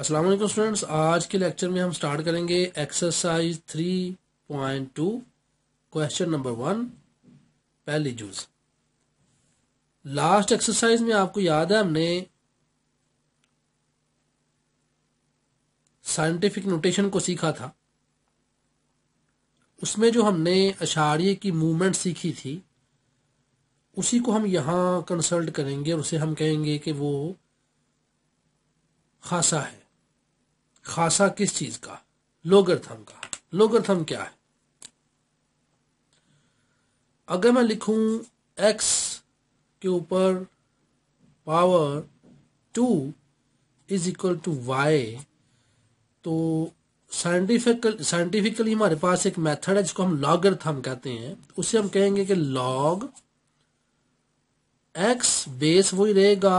अस्सलाम वालेकुम स्टूडेंट्स आज के लेक्चर में हम स्टार्ट करेंगे exercise three point two question number one पहली जूस लास्ट एक्सरसाइज में आपको याद है हमने साइंटिफिक नोटेशन को सीखा था उसमें जो हमने अशार्य की मूवमेंट सीखी थी उसी को हम यहाँ कंसल्ट करेंगे और उसे हम कहेंगे कि वो खासा है खासा किस चीज का लोगरथम का लोगरथम क्या है अगर मैं लिखूं एक्स के ऊपर power two is equal to Y तो साइंटिफिकल साइंटिफिकली हमारे पास एक मेथड है जिसको हम लॉगर थम कहते हैं तो उसे हम कहेंगे कि लॉग एक्स बेस वही रहेगा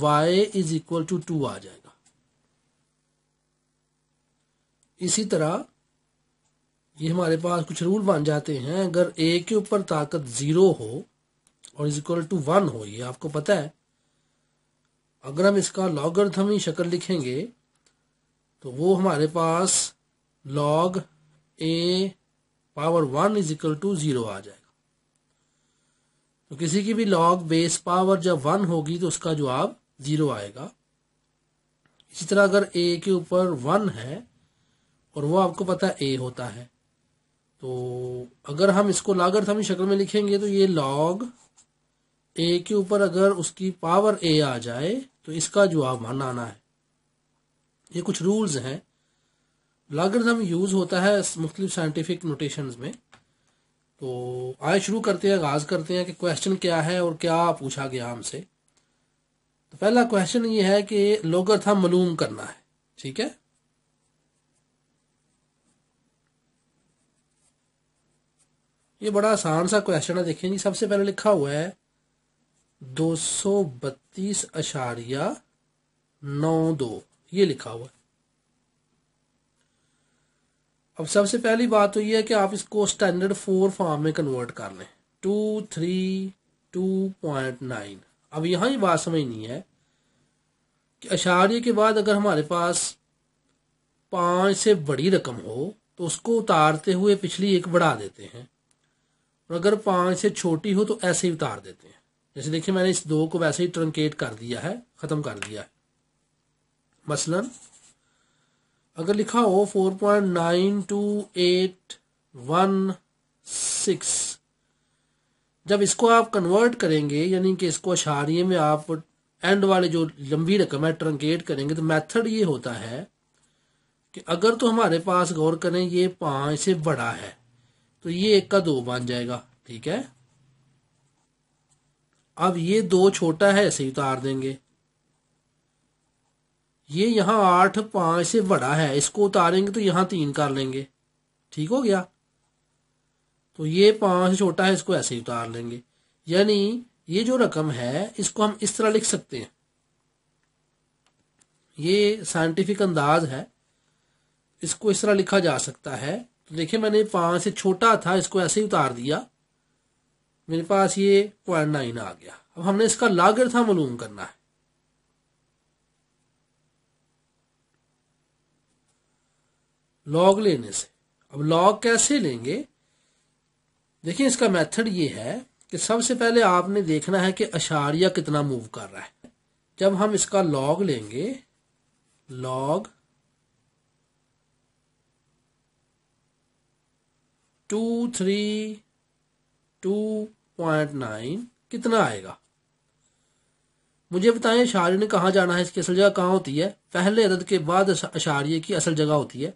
Y is equal to two आ जाएगा इसी तरह ये हमारे पास कुछ रूल बन जाते हैं अगर ए के ऊपर ताकत जीरो हो और इज इक्वल टू वन हो ये आपको पता है अगर हम इसका लॉगरथमी शक्ल लिखेंगे तो वो हमारे पास log A power one is equal to zero आ जाएगा तो किसी की भी लॉग बेस पावर जब वन होगी तो उसका जवाब जीरो आएगा इसी तरह अगर ए के ऊपर वन है और वो आपको पता है ए होता है तो अगर हम इसको लागर थम शक्ल में लिखेंगे तो ये लॉग ए के ऊपर अगर उसकी पावर ए आ जाए तो इसका जवाब आना है ये कुछ रूल्स हैं थम यूज होता है मुख्तलिफ साइंटिफिक नोटेशन में तो आए शुरू करते हैं आगाज करते हैं कि क्वेश्चन क्या है और क्या पूछा गया हमसे तो पहला क्वेश्चन ये है कि था मलूम करना है ठीक है ये बड़ा आसान सा क्वेश्चन है देखिए जी सबसे पहले लिखा हुआ है दो सौ बत्तीस अशारिया नौ दो ये लिखा हुआ है अब सबसे पहली बात तो ये है कि आप इसको स्टैंडर्ड फोर फॉर्म में कन्वर्ट कर लें two three two point nine अब यहां ये बात समझनी है कि अशार्य के बाद अगर हमारे पास पांच से बड़ी रकम हो तो उसको उतारते हुए पिछली एक बढ़ा देते हैं और अगर पांच से छोटी हो तो ऐसे ही उतार देते हैं जैसे देखिए मैंने इस दो को वैसे ही ट्रंकेट कर दिया है खत्म कर दिया है मसलन अगर लिखा हो four point nine two eight one six जब इसको आप कन्वर्ट करेंगे यानी कि इसको अशारिये में आप एंड वाले जो लंबी रकम है ट्रंकेट करेंगे तो मेथड ये होता है कि अगर तो हमारे पास गौर करें ये पांच से बड़ा है तो ये एक का दो बन जाएगा ठीक है अब ये दो छोटा है ऐसे ही उतार देंगे ये यहां आठ पांच से बड़ा है इसको उतारेंगे तो यहां तीन कर लेंगे ठीक हो गया तो ये पांच छोटा है इसको ऐसे ही उतार लेंगे यानी ये जो रकम है इसको हम इस तरह लिख सकते हैं ये साइंटिफिक अंदाज है इसको इस तरह लिखा जा सकता है तो देखिए मैंने पांच से छोटा था इसको ऐसे ही उतार दिया मेरे पास ये पॉइंट नाइन आ गया अब हमने इसका लागर था मालूम करना है लॉग लेने से अब लॉग कैसे लेंगे देखिए इसका मेथड ये है कि सबसे पहले आपने देखना है कि अशारिया कितना मूव कर रहा है जब हम इसका लॉग लेंगे log two three two point nine कितना आएगा मुझे बताएं इशारे ने कहा जाना है इसकी असल जगह कहाँ होती है पहले अदद के बाद अशारिये की असल जगह होती है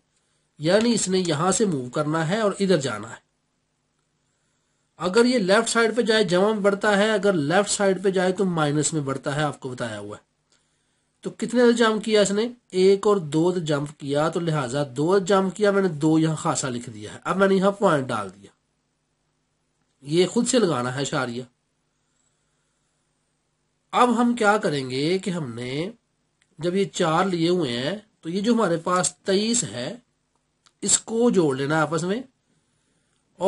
यानी इसने यहां से मूव करना है और इधर जाना है अगर ये लेफ्ट साइड पे जाए जमा में बढ़ता है अगर लेफ्ट साइड पे जाए तो माइनस में बढ़ता है आपको बताया हुआ है तो कितने अदद किया इसने एक और दो जम्प किया तो लिहाजा दो अदद जम किया मैंने दो यहां खासा लिख दिया है अब मैंने यहां पॉइंट डाल दिया ये खुद से लगाना है शारिया अब हम क्या करेंगे कि हमने जब ये चार लिए हुए हैं तो ये जो हमारे पास तेईस है इसको जोड़ लेना आपस में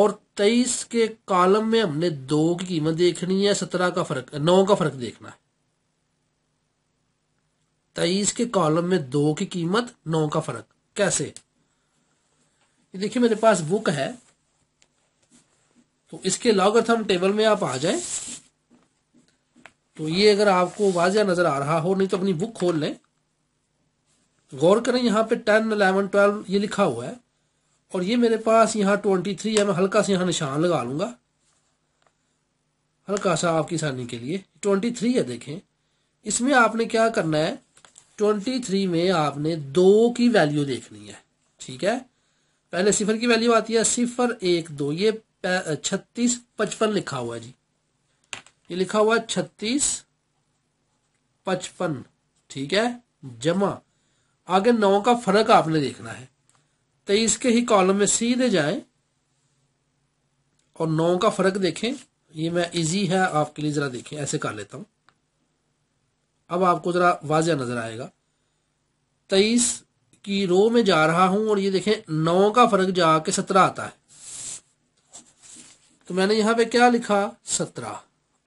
और तेईस के कॉलम में हमने दो की कीमत देखनी है सत्रह का फर्क नौ का फर्क देखना है तेईस के कॉलम में दो की कीमत नौ का फर्क कैसे ये देखिए मेरे पास बुक है तो इसके लॉगर्थम टेबल में आप आ जाए तो ये अगर आपको वाजिया नजर आ रहा हो नहीं तो अपनी बुक खोल लें गौर करें यहां पे टेन अलेवन ट्वेल्व ये लिखा हुआ है और ये मेरे पास यहां ट्वेंटी थ्री है मैं हल्का सा यहां निशान लगा लूंगा हल्का सा आपकी आसानी के लिए ट्वेंटी थ्री है देखें इसमें आपने क्या करना है ट्वेंटी थ्री में आपने दो की वैल्यू देखनी है ठीक है पहले सिफर की वैल्यू आती है सिफर एक दो ये छत्तीस पचपन लिखा हुआ जी ये लिखा हुआ छत्तीस पचपन ठीक है जमा आगे नौ का फर्क आपने देखना है तेईस के ही कॉलम में सीधे जाए और नौ का फर्क देखें ये मैं इजी है आपके लिए जरा देखें ऐसे कर लेता हूं अब आपको ज़रा वाजिया नज़र आएगा तेईस की रो में जा रहा हूं और ये देखें नौ का फर्क जाके सत्रह आता है तो मैंने यहां पे क्या लिखा सत्रह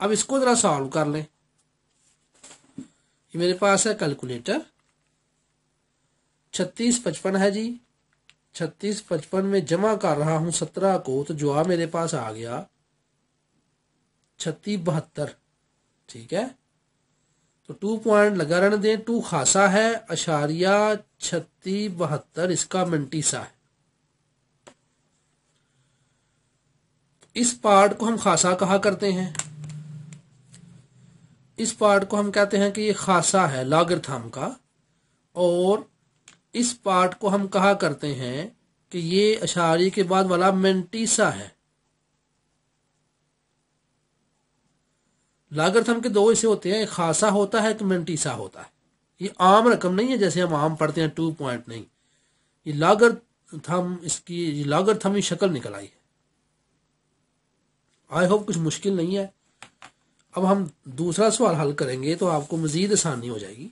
अब इसको जरा सॉल्व कर लें मेरे पास है कैलकुलेटर छत्तीस पचपन है जी छत्तीस पचपन में जमा कर रहा हूं सत्रह को तो जवाब मेरे पास आ गया छत्तीस बहत्तर ठीक है तो टू पॉइंट लगा रहने दें टू खासा है अशारिया छत्तीस बहत्तर इसका मंटीसा है इस पार्ट को हम खासा कहा करते हैं इस पार्ट को हम कहते हैं कि ये खासा है लागर थाम का और इस पार्ट को हम कहा करते हैं कि ये अशारी के बाद वाला मेंटीसा है लागरथम के दो हिस्से होते हैं एक खासा होता है एक मेंटीसा होता है ये आम रकम नहीं है जैसे हम आम पढ़ते हैं टू पॉइंट नहीं ये लागर थम इसकी लागर थम ही शक्ल निकल आई है आई होप कुछ मुश्किल नहीं है अब हम दूसरा सवाल हल करेंगे तो आपको मजीद आसानी हो जाएगी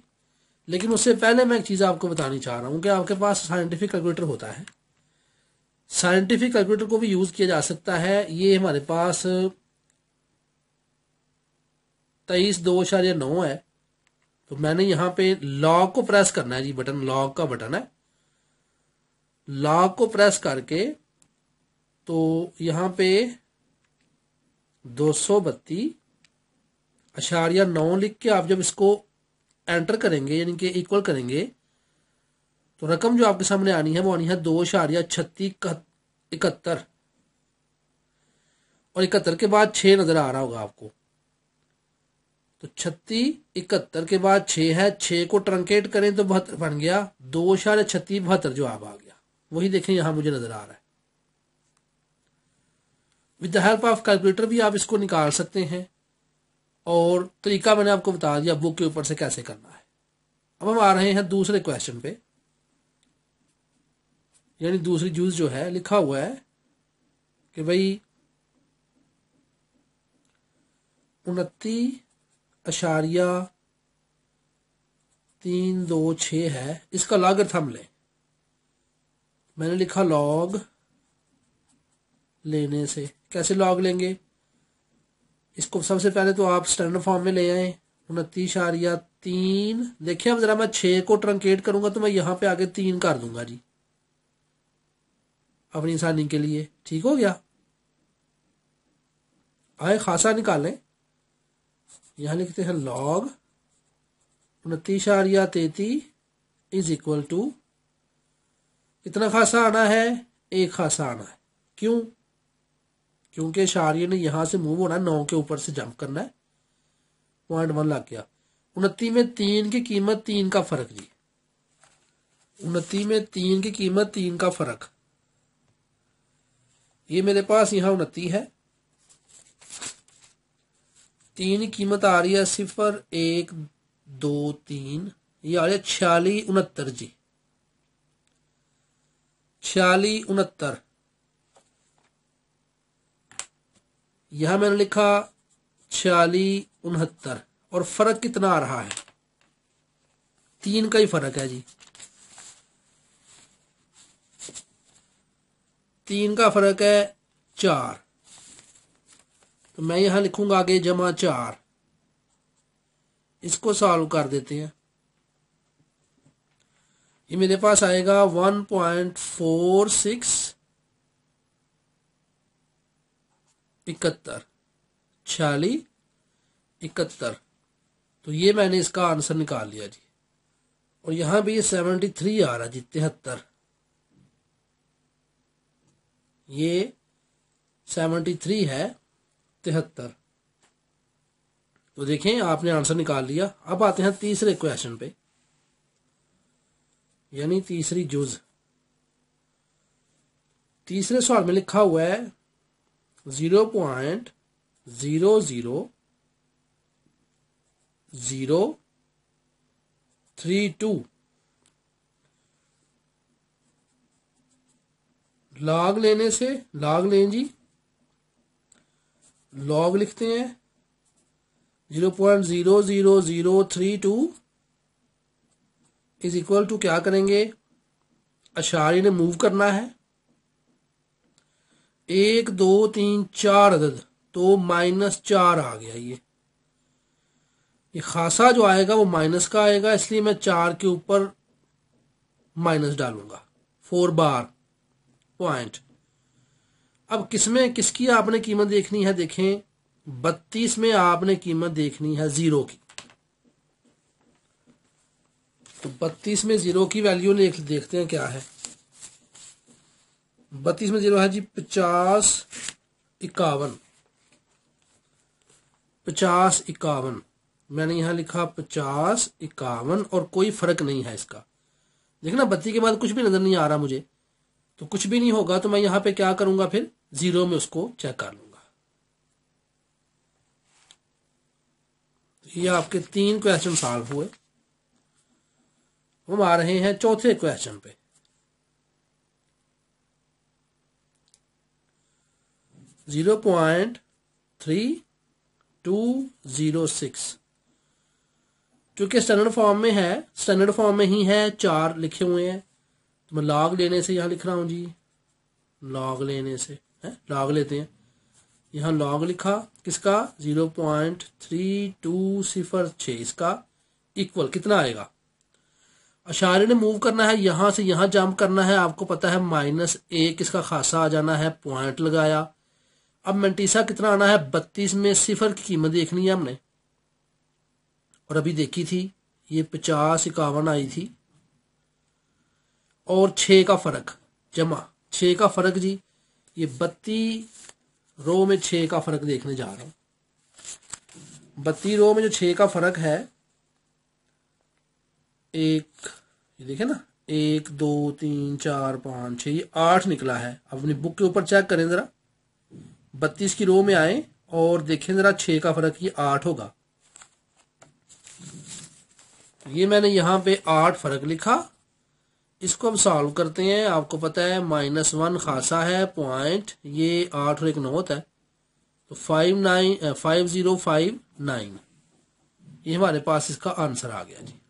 लेकिन उससे पहले मैं एक चीज़ आपको बतानी चाह रहा हूँ कि आपके पास साइंटिफिक कैलकुलेटर होता है साइंटिफिक कैलकुलेटर को भी यूज़ किया जा सकता है ये हमारे पास तेईस दो या नौ है तो मैंने यहां पे लॉक को प्रेस करना है जी बटन लॉक का बटन है लॉक को प्रेस करके तो यहां पे दो सौ बत्ती अशारिया नौ लिख के आप जब इसको एंटर करेंगे यानी कि इक्वल करेंगे तो रकम जो आपके सामने आनी है वो आनी है दो अशारिया छत्तीस इकहत्तर और इकहत्तर के बाद छह नजर आ रहा होगा आपको तो छत्तीस इकहत्तर के बाद छे है छः को ट्रंकेट करें तो बहत्तर बन गया दो शार छत्तीस बहत्तर जवाब आ गया वही देखें यहां मुझे नजर आ रहा है with the help of calculator भी आप इसको निकाल सकते हैं और तरीका मैंने आपको बता दिया बुक के ऊपर से कैसे करना है अब हम आ रहे हैं दूसरे क्वेश्चन पे यानी दूसरी जूस जो है लिखा हुआ है कि भाई उनतीस अशारिया तीन दो छ है इसका लागर थम लें मैंने लिखा लॉग लेने से कैसे लॉग लेंगे इसको सबसे पहले तो आप स्टैंडर्ड फॉर्म में ले आए उनतीस अशारिया तीन देखिए अब जरा मैं छ को ट्रंकेट करूंगा तो मैं यहां पे आगे तीन कर दूंगा जी अपनी आसानी के लिए ठीक हो गया आए खासा निकालें यहां लिखते हैं लॉग उनतीसारिया तेती इज इक्वल टू इतना खासा आना है एक खासा आना है क्यों क्योंकि शारिया ने यहां से मूव होना नौ के ऊपर से जंप करना है पॉइंट वन लग गया उनती में तीन की कीमत तीन का फर्क जी उनती में तीन की कीमत तीन का फर्क ये मेरे पास यहां उनती है तीन कीमत आ रही है सिफर एक दो तीन ये आ रही है छियाली उनहत्तर जी छियाली उनहत्तर यहां मैंने लिखा छियाली उनहत्तर और फर्क कितना आ रहा है तीन का ही फर्क है जी तीन का फर्क है चार तो मैं यहां लिखूंगा आगे जमा चार इसको सॉल्व कर देते हैं ये मेरे पास आएगा वन पॉइंट फोर सिक्स इकहत्तर छियाली इकहत्तर तो ये मैंने इसका आंसर निकाल लिया जी और यहां भी ये सेवेंटी थ्री आ रहा जी तिहत्तर ये सेवेंटी थ्री है तिहत्तर तो देखें आपने आंसर निकाल लिया अब आते हैं तीसरे क्वेश्चन पे यानी तीसरी जुज तीसरे सवाल में लिखा हुआ है zero point zero zero zero three two log लेने से लाग लें जी लॉग लिखते हैं zero point zero zero zero three two is equal to क्या करेंगे अशारी ने मूव करना है एक दो तीन चार अदद तो माइनस चार आ गया ये ये खासा जो आएगा वो माइनस का आएगा इसलिए मैं चार के ऊपर माइनस डालूंगा फोर बार पॉइंट अब किसमें किसकी आपने कीमत देखनी है देखें बत्तीस में आपने कीमत देखनी है जीरो की तो बत्तीस में जीरो की वैल्यू लिख देखते हैं क्या है बत्तीस में जीरो है जी पचास इक्यावन पचास इक्यावन मैंने यहां लिखा पचास इक्यावन और कोई फर्क नहीं है इसका देखना बत्ती के बाद कुछ भी नजर नहीं आ रहा मुझे तो कुछ भी नहीं होगा तो मैं यहां पे क्या करूंगा फिर जीरो में उसको चेक कर लूंगा तो ये आपके तीन क्वेश्चन सॉल्व हुए हम आ रहे हैं चौथे क्वेश्चन पे zero point three two zero six क्योंकि स्टैंडर्ड फॉर्म में है स्टैंडर्ड फॉर्म में ही है चार लिखे हुए हैं तो मैं लॉग लेने से यहां लिख रहा हूं जी लॉग लेने से है लॉग लेते हैं यहाँ लॉग लिखा किसका जीरो पॉइंट थ्री टू सिफर छ इसका इक्वल कितना आएगा अशारे ने मूव करना है यहां से यहां जंप करना है आपको पता है माइनस ए किसका खासा आ जाना है पॉइंट लगाया अब मंटीसा कितना आना है बत्तीस में सिफर की कीमत देखनी है हमने और अभी देखी थी ये पचास इक्यावन आई थी और छ का फर्क जमा छ का फर्क जी ये बत्ती रो में छ का फर्क देखने जा रहा हूं बत्ती रो में जो छे का फर्क है एक ये देखे ना एक दो तीन चार पांच छ ये आठ निकला है अब अपनी बुक के ऊपर चेक करें जरा बत्तीस की रो में आए और देखें जरा छ का फर्क ये आठ होगा ये मैंने यहां पे आठ फर्क लिखा इसको हम सॉल्व करते हैं आपको पता है माइनस वन खासा है पॉइंट ये आठ और एक नौ होता है तो five nine five zero five nine ये हमारे पास इसका आंसर आ गया जी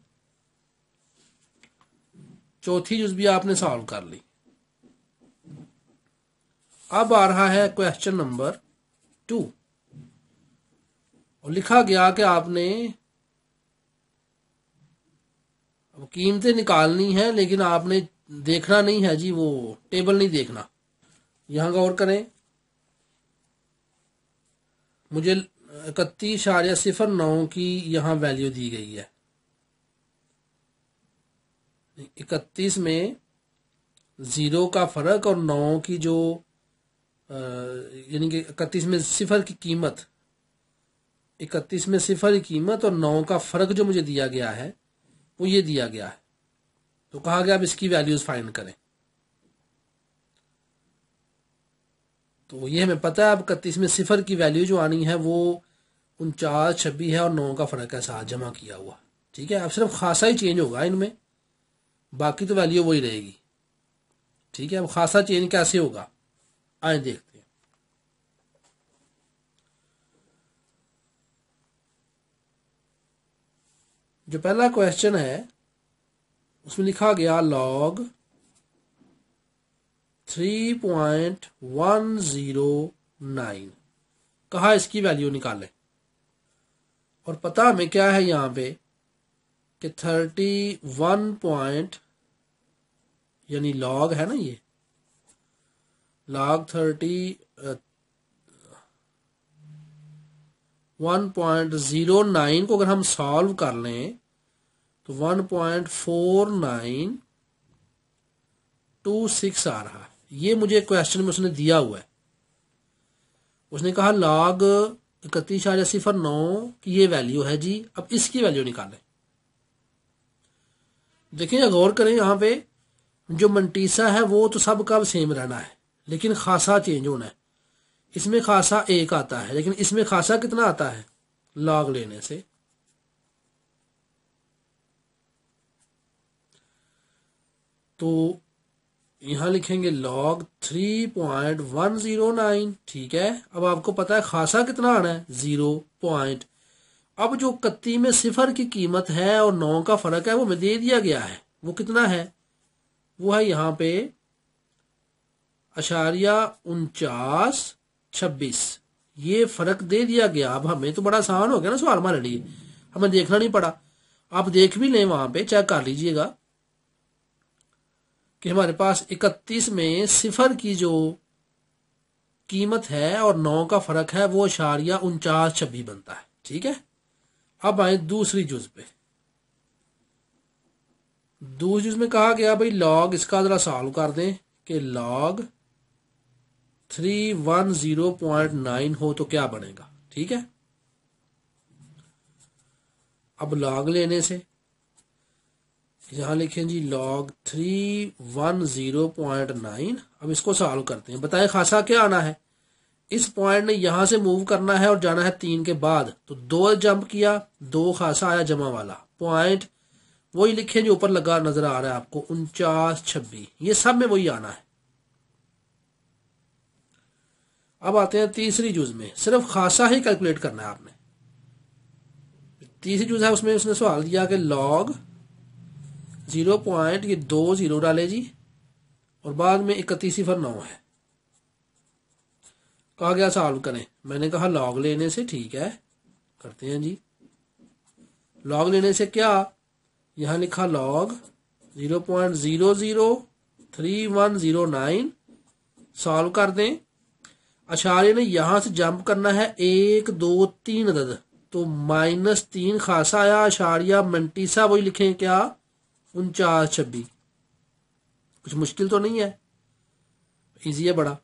चौथी जुज भी आपने सॉल्व कर ली अब आ रहा है क्वेश्चन नंबर टू और लिखा गया कि आपने अब कीमतें निकालनी है लेकिन आपने देखना नहीं है जी वो टेबल नहीं देखना यहां गौर करें मुझे इकतीस इशारिया सिफर नौ की यहां वैल्यू दी गई है इकतीस में ज़ीरो का फ़र्क और नौ की जो यानी कि इकतीस में सिफर की कीमत इकतीस में सिफर की कीमत और नौ का फ़र्क जो मुझे दिया गया है वो ये दिया गया है तो कहा गया आप इसकी वैल्यूज फाइंड करें तो ये हमें पता है अब इकतीस में सिफर की वैल्यू जो आनी है वो उनचास छब्बीस है और नौ का फ़र्क है साथ जमा किया हुआ ठीक है अब सिर्फ खासा ही चेंज होगा इनमें बाकी तो वैल्यू वही रहेगी ठीक है अब खासा चेंज कैसे होगा आए देखते जो पहला क्वेश्चन है उसमें लिखा गया log three point one zero nine कहा इसकी वैल्यू निकाले और पता हमें क्या है यहां पे कि थर्टी वन पॉइंट यानी लॉग है ना ये लॉग थर्टी 1.09 को अगर हम सॉल्व कर लें तो 1.4926 आ रहा है ये मुझे क्वेश्चन में उसने दिया हुआ है उसने कहा लॉग इकतीस इशारे सिफर नौ की ये वैल्यू है जी अब इसकी वैल्यू निकालें देखिए गौर करें यहां पे जो मंटीसा है वो तो सब कब सेम रहना है लेकिन खासा चेंज होना है इसमें खासा एक आता है लेकिन इसमें खासा कितना आता है लॉग लेने से तो यहां लिखेंगे log three point one zero nine ठीक है अब आपको पता है खासा कितना आना है जीरो पॉइंट अब जो कत्ती में सिफर की कीमत है और नौ का फर्क है वो में दे दिया गया है वो कितना है वो है यहां पे अशारिया उनचास छब्बीस ये फर्क दे दिया गया अब हमें तो बड़ा आसान हो गया ना सवाल मान लिए हमें देखना नहीं पड़ा आप देख भी लें वहां पे चेक कर लीजिएगा कि हमारे पास इकतीस में सिफर की जो कीमत है और नौ का फर्क है वो अशारिया उनचास छब्बीस बनता है ठीक है अब आए दूसरी जुज पे दूसरी जुज में कहा गया भाई लॉग इसका जरा सॉल्व कर दें कि log three one zero point nine हो तो क्या बनेगा ठीक है अब लॉग लेने से यहां लिखें जी log three one zero point nine अब इसको सॉल्व करते हैं बताएं खासा क्या आना है इस पॉइंट ने यहां से मूव करना है और जाना है तीन के बाद तो दो जंप किया दो खासा आया जमा वाला पॉइंट वही लिखे जो ऊपर लगा नजर आ रहा है आपको उनचास छब्बीस ये सब में वही आना है अब आते हैं तीसरी जूज में सिर्फ खासा ही कैलकुलेट करना है आपने तीसरी जूज है उसमें उसने सवाल दिया कि लॉग जीरो पॉइंट ये दो जीरो डाले जी और बाद में इकतीस सिफर नौ है कहा गया सॉल्व करें मैंने कहा लॉग लेने से ठीक है करते हैं जी लॉग लेने से क्या यहां लिखा log zero point zero zero three one zero nine solve कर दें अच्छा आर्य ने यहां से जंप करना है एक दो तीन अदद तो माइनस तीन खासा आया अशारिया मंटीसा वही लिखे क्या उनचास छब्बीस कुछ मुश्किल तो नहीं है इजी है बड़ा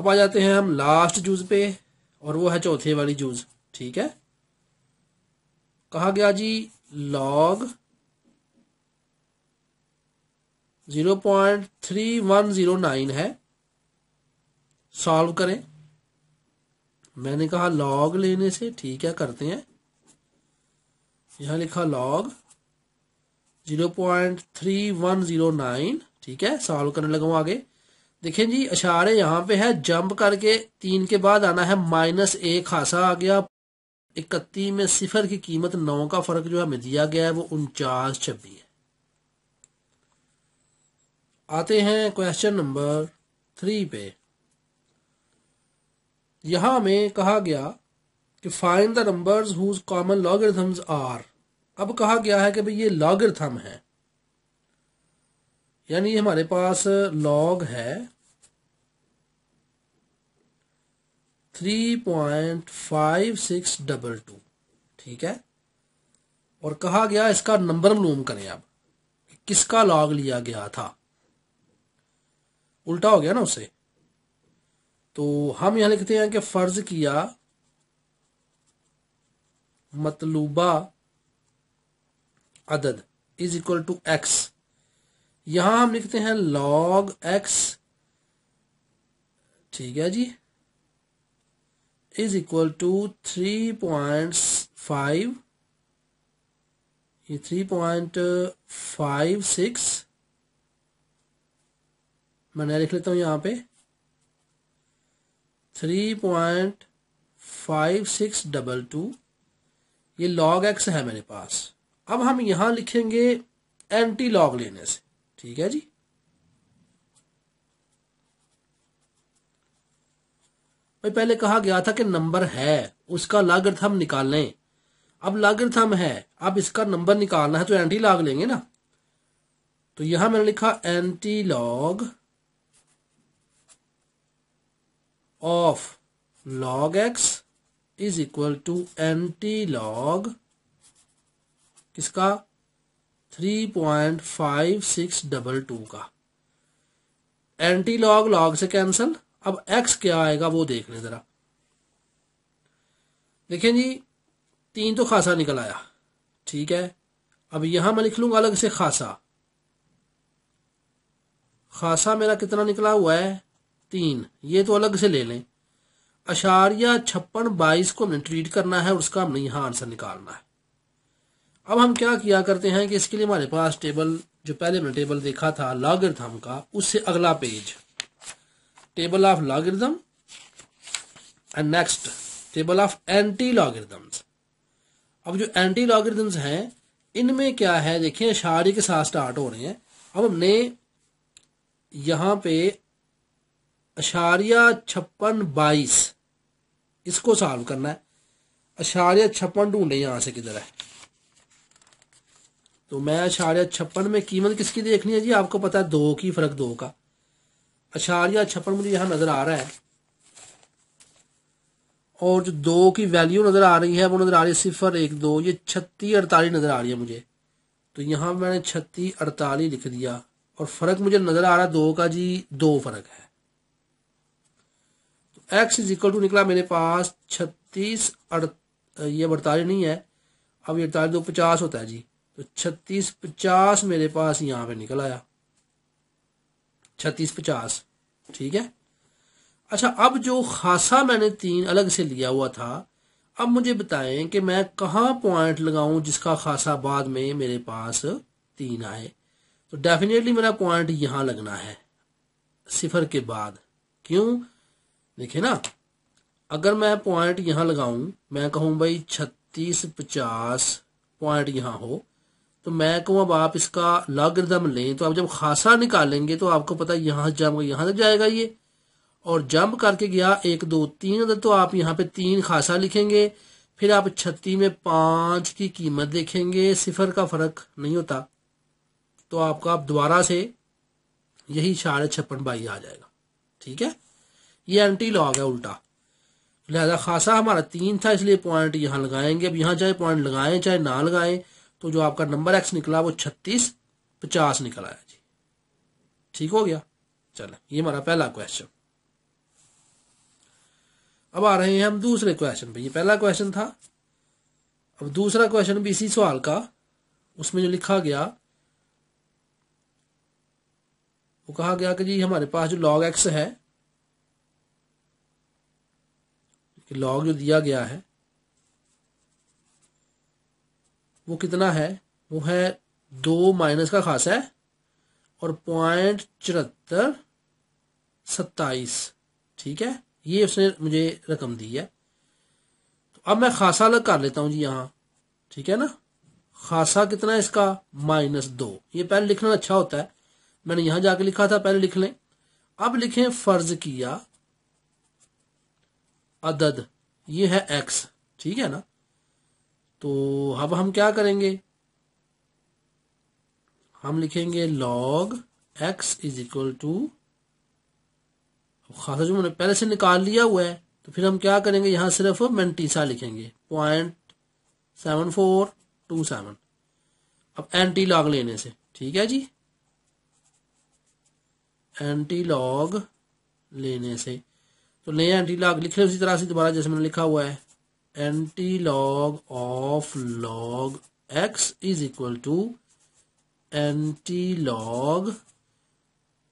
अब आ जाते हैं हम लास्ट जूज पे और वो है चौथे वाली जूज ठीक है कहा गया जी log zero point three one zero nine है सॉल्व करें मैंने कहा लॉग लेने से ठीक है करते हैं यहां लिखा log zero point three one zero nine ठीक है सॉल्व करने लगा आगे देखें जी इशारे यहां पे है जंप करके तीन के बाद आना है माइनस एक खासा आ गया इकती में सिफर की कीमत नौ का फर्क जो हमें दिया गया है वो उनचास छब्बी है आते हैं क्वेश्चन नंबर थ्री पे यहां में कहा गया कि find the numbers whose common logarithms are अब कहा गया है कि भाई ये लॉगरिथम है यानी हमारे पास लॉग है 3.5622 ठीक है और कहा गया इसका नंबर लूम करें अब किसका लॉग लिया गया था उल्टा हो गया ना उसे तो हम यहां लिखते हैं कि फर्ज किया मतलूबा अदद इज इक्वल टू एक्स यहां हम लिखते हैं लॉग एक्स ठीक है जी is equal to three point five ये थ्री पॉइंट फाइव सिक्स मैंने लिख लेता हूं यहां पे three point five six double two ये लॉग एक्स है मेरे पास अब हम यहां लिखेंगे एंटी लॉग लेने से ठीक है जी भाई पहले कहा गया था कि नंबर है उसका लागर्थ हम निकाल लें अब लागर्थ हम है अब इसका नंबर निकालना है तो एंटी लॉग लेंगे ना तो यहां मैंने लिखा antilog of log x is equal to antilog log किसका 3.5622 का एंटी लॉग लॉग से कैंसल अब एक्स क्या आएगा वो देख लें जरा देखें जी तीन तो खासा निकल आया ठीक है अब यहां मैं लिख लूंगा अलग से खासा खासा मेरा कितना निकला हुआ है तीन ये तो अलग से ले लें अशारिया छप्पन बाईस को हमने ट्रीट करना है और उसका हमने यहाँ आंसर निकालना है अब हम क्या किया करते हैं कि इसके लिए हमारे पास टेबल जो पहले हमने टेबल देखा था लागिरथम का उससे अगला page table of logarithm and next table of antilogarithms अब जो एंटी लॉगरिदम्स हैं इनमें क्या है देखिए अशारी के साथ स्टार्ट हो रहे हैं अब हमने यहाँ पे अशारिया छप्पन बाईस इसको सॉल्व करना है अशारिया छप्पन ढूंढे यहां से किधर है तो मैं अशारिया छप्पन में कीमत किसकी देखनी है जी आपको पता है दो की फर्क दो का अशारिया छप्पन मुझे यहां नजर आ रहा है और जो दो की वैल्यू नजर आ रही है वो नजर आ रही है सिफर एक दो ये छत्तीस अड़तालीस नजर आ रही है मुझे तो यहां मैंने छत्तीस अड़तालीस लिख दिया और फर्क मुझे नजर आ रहा है दो का जी दो फर्क है एक्स इज इक्वल टू निकला मेरे पास छत्तीस ये अड़तालीस नहीं है अब ये अड़तालीस दो पचास होता है जी तो छत्तीस पचास मेरे पास यहाँ पे निकल आया छत्तीस पचास ठीक है अच्छा अब जो खासा मैंने तीन अलग से लिया हुआ था अब मुझे बताएं कि मैं कहा पॉइंट लगाऊं जिसका खासा बाद में मेरे पास तीन आए तो डेफिनेटली मेरा पॉइंट यहां लगना है सिफर के बाद क्यों देखिए ना अगर मैं पॉइंट यहां लगाऊं मैं कहूं भाई छत्तीस पचास पॉइंट यहां हो तो मैं कहूं अब आप इसका लॉगरिदम लें तो आप जब खासा निकालेंगे तो आपको पता यहां जम यहां तक जाएगा ये और जंप करके गया एक दो तीन तो आप यहां पे तीन खासा लिखेंगे फिर आप छत्तीस में पांच की कीमत देखेंगे सिफर का फर्क नहीं होता तो आपका आप दोबारा से यही साढ़े छप्पन बाई आ जाएगा ठीक है ये एंटी लॉग है उल्टा लिहाजा खासा हमारा तीन था इसलिए पॉइंट यहां लगाएंगे अब यहां चाहे पॉइंट लगाएं चाहे ना लगाएं तो जो आपका नंबर एक्स निकला वो छत्तीस पचास निकल आया जी ठीक हो गया चले ये हमारा पहला क्वेश्चन अब आ रहे हैं हम दूसरे क्वेश्चन पे ये पहला क्वेश्चन था अब दूसरा क्वेश्चन भी इसी सवाल का उसमें जो लिखा गया वो कहा गया कि जी हमारे पास जो लॉग एक्स है कि लॉग जो दिया गया है वो कितना है वो है दो माइनस का खासा है और पॉइंट चौहत्तर सत्ताईस ठीक है ये उसने मुझे रकम दी है तो अब मैं खासा अलग कर लेता हूं जी यहां ठीक है ना खासा कितना है इसका माइनस दो ये पहले लिखना अच्छा होता है मैंने यहां जाके लिखा था पहले लिख लें अब लिखें फर्ज किया अदद ये है एक्स ठीक है ना तो अब हम क्या करेंगे हम लिखेंगे log X is equal to खासा जो मैंने पहले से निकाल लिया हुआ है तो फिर हम क्या करेंगे यहां सिर्फ मेंटीसा लिखेंगे point seven four two seven अब एंटी लॉग लेने से ठीक है जी एंटी लॉग लेने से तो नया लॉग लिख रहे उसी तरह से दोबारा जैसे मैंने लिखा हुआ है antilog of log X is equal to antilog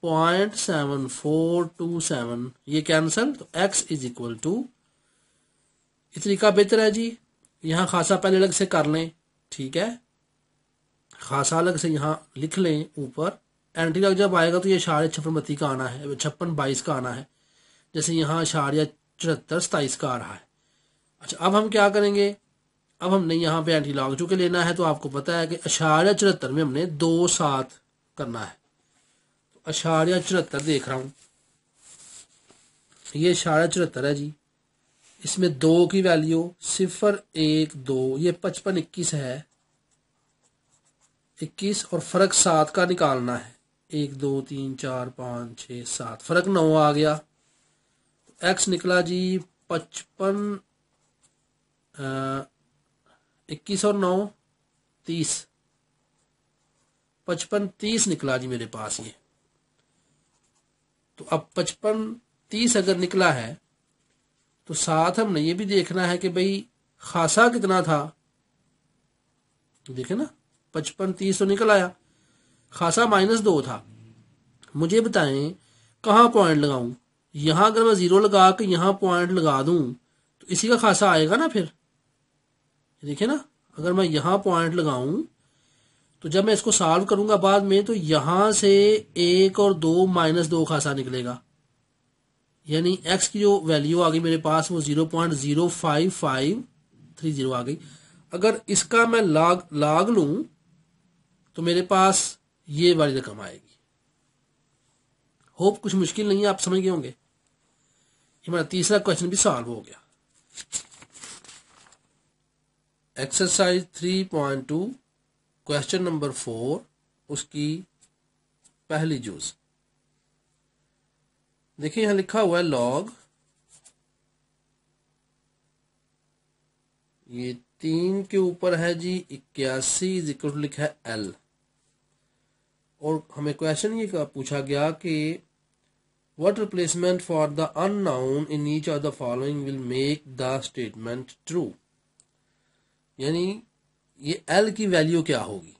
point seven four two seven ये कैंसल तो एक्स इज इक्वल टू ये तरीका बेहतर है जी यहां खासा पहले अलग से कर लें ठीक है खासा अलग से यहां लिख लें ऊपर एंटी लॉग जब आएगा तो ये साढ़े छप्पन बत्ती का आना है छप्पन बाईस का आना है जैसे यहाँ इशारिया चौहत्तर सताइस का आ रहा है अच्छा अब हम क्या करेंगे अब हमने यहाँ पे एंटी लॉग चूके लेना है तो आपको पता है कि अशारिया चौहत्तर में हमने दो सात करना है तो अशारिया चौहत्तर देख रहा हूँ ये अशारिया चौहत्तर है जी इसमें दो की वैल्यू सिफर एक दो ये पचपन इक्कीस है इक्कीस और फर्क सात का निकालना है एक दो तीन चार पाँच छः सात फर्क नौ आ गया एक्स निकला जी पचपन इक्कीस और नौ तीस पचपन तीस निकला जी मेरे पास ये तो अब पचपन तीस अगर निकला है तो साथ हमने ये भी देखना है कि भाई खासा कितना था देखे ना पचपन तीस तो निकल आया खासा माइनस दो था मुझे बताएं कहाँ पॉइंट लगाऊं यहां अगर मैं जीरो लगा के यहां पॉइंट लगा दू तो इसी का खासा आएगा ना फिर देखिए ना अगर मैं यहां पॉइंट लगाऊं तो जब मैं इसको सॉल्व करूंगा बाद में तो यहां से एक और दो माइनस दो खासा निकलेगा यानी एक्स की जो वैल्यू आ गई मेरे पास वो zero point zero five five three zero आ गई अगर इसका मैं लाग लाग लू तो मेरे पास ये वाली रकम आएगी होप कुछ मुश्किल नहीं है आप समझ गए होंगे हमारा तीसरा क्वेश्चन भी सॉल्व हो गया exercise three point two question number four उसकी पहली जूस देखिए यहां लिखा हुआ है लॉग ये तीन के ऊपर है जी इक्यासी जिक्र लिखा है एल और हमें क्वेश्चन ये पूछा गया कि What replacement for the unknown in each of the following will make the statement true? यानी ये एल की वैल्यू क्या होगी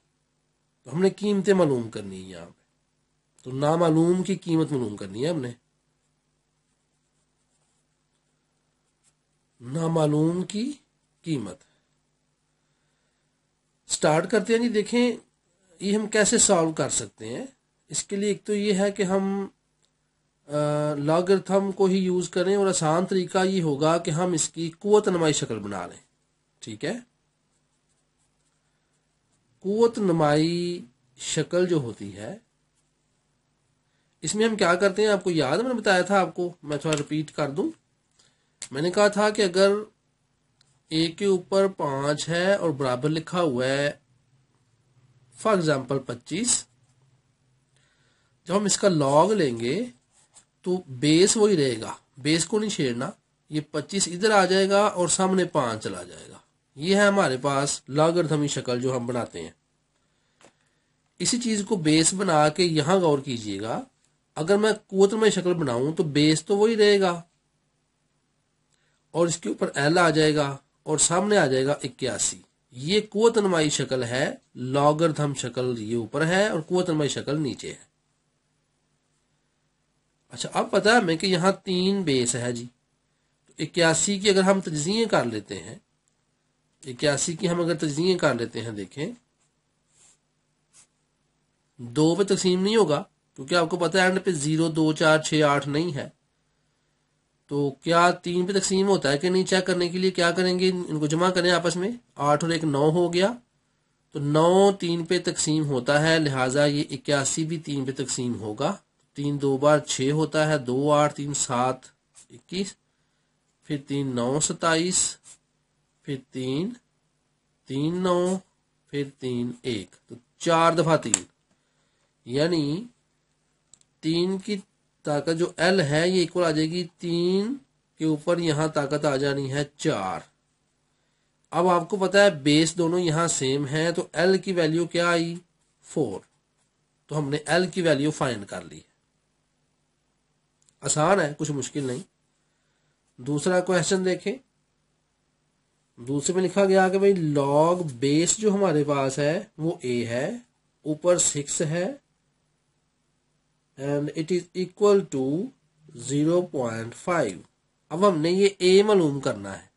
तो हमने कीमतें मालूम करनी है यहां पे तो नामालूम की कीमत मालूम करनी है हमने नामालूम की कीमत स्टार्ट करते हैं जी देखें ये हम कैसे सॉल्व कर सकते हैं इसके लिए एक तो ये है कि हम लागर को ही यूज़ करें और आसान तरीका ये होगा कि हम इसकी कुत नुमाई शक्ल बना लें ठीक है कुत नुमाई शक्ल जो होती है इसमें हम क्या करते हैं आपको याद मैंने बताया था आपको मैं थोड़ा रिपीट कर दूं मैंने कहा था कि अगर ए के ऊपर पाँच है और बराबर लिखा हुआ है फॉर एग्जाम्पल पच्चीस जब हम इसका लॉग लेंगे तो बेस वही रहेगा बेस को नहीं छेड़ना ये 25 इधर आ जाएगा और सामने पांच चला जाएगा ये है हमारे पास धमी शक्ल जो हम बनाते हैं इसी चीज को बेस बना के यहां गौर कीजिएगा अगर मैं कोतमय शक्ल बनाऊं तो बेस तो वही रहेगा और इसके ऊपर एल आ जाएगा और सामने आ जाएगा इक्यासी ये कुतनमाई शक्ल है धम शक्ल ये ऊपर है और कुतनमाई शक्ल नीचे है अच्छा अब पता है हमें कि यहाँ तीन बेस है जी तो इक्यासी की अगर हम तजिए कर लेते हैं इक्यासी की हम अगर तजिए कर लेते हैं देखें दो पे तकसीम नहीं होगा क्योंकि आपको पता है एंड पे जीरो दो चार छः आठ नहीं है तो क्या तीन पे तकसीम होता है कि नहीं चेक करने के लिए क्या करेंगे इनको जमा करें आपस में आठ और एक नौ हो गया तो नौ तीन पे तकसीम होता है लिहाजा ये इक्यासी भी तीन पे तकसीम होगा तीन दो बार छ होता है दो आठ तीन सात इक्कीस फिर तीन नौ सताइस फिर तीन तीन नौ फिर तीन एक तो चार दफा तीन यानी तीन की ताकत जो एल है ये इक्वल आ जाएगी तीन के ऊपर यहां ताकत आ जानी है चार अब आपको पता है बेस दोनों यहाँ सेम है तो एल की वैल्यू क्या आई फोर तो हमने एल की वैल्यू फाइंड कर ली आसान है कुछ मुश्किल नहीं दूसरा क्वेश्चन देखें दूसरे में लिखा गया कि भाई लॉग बेस जो हमारे पास है वो ए है ऊपर सिक्स है and it is equal to zero point five अब हमने ये ए मालूम करना है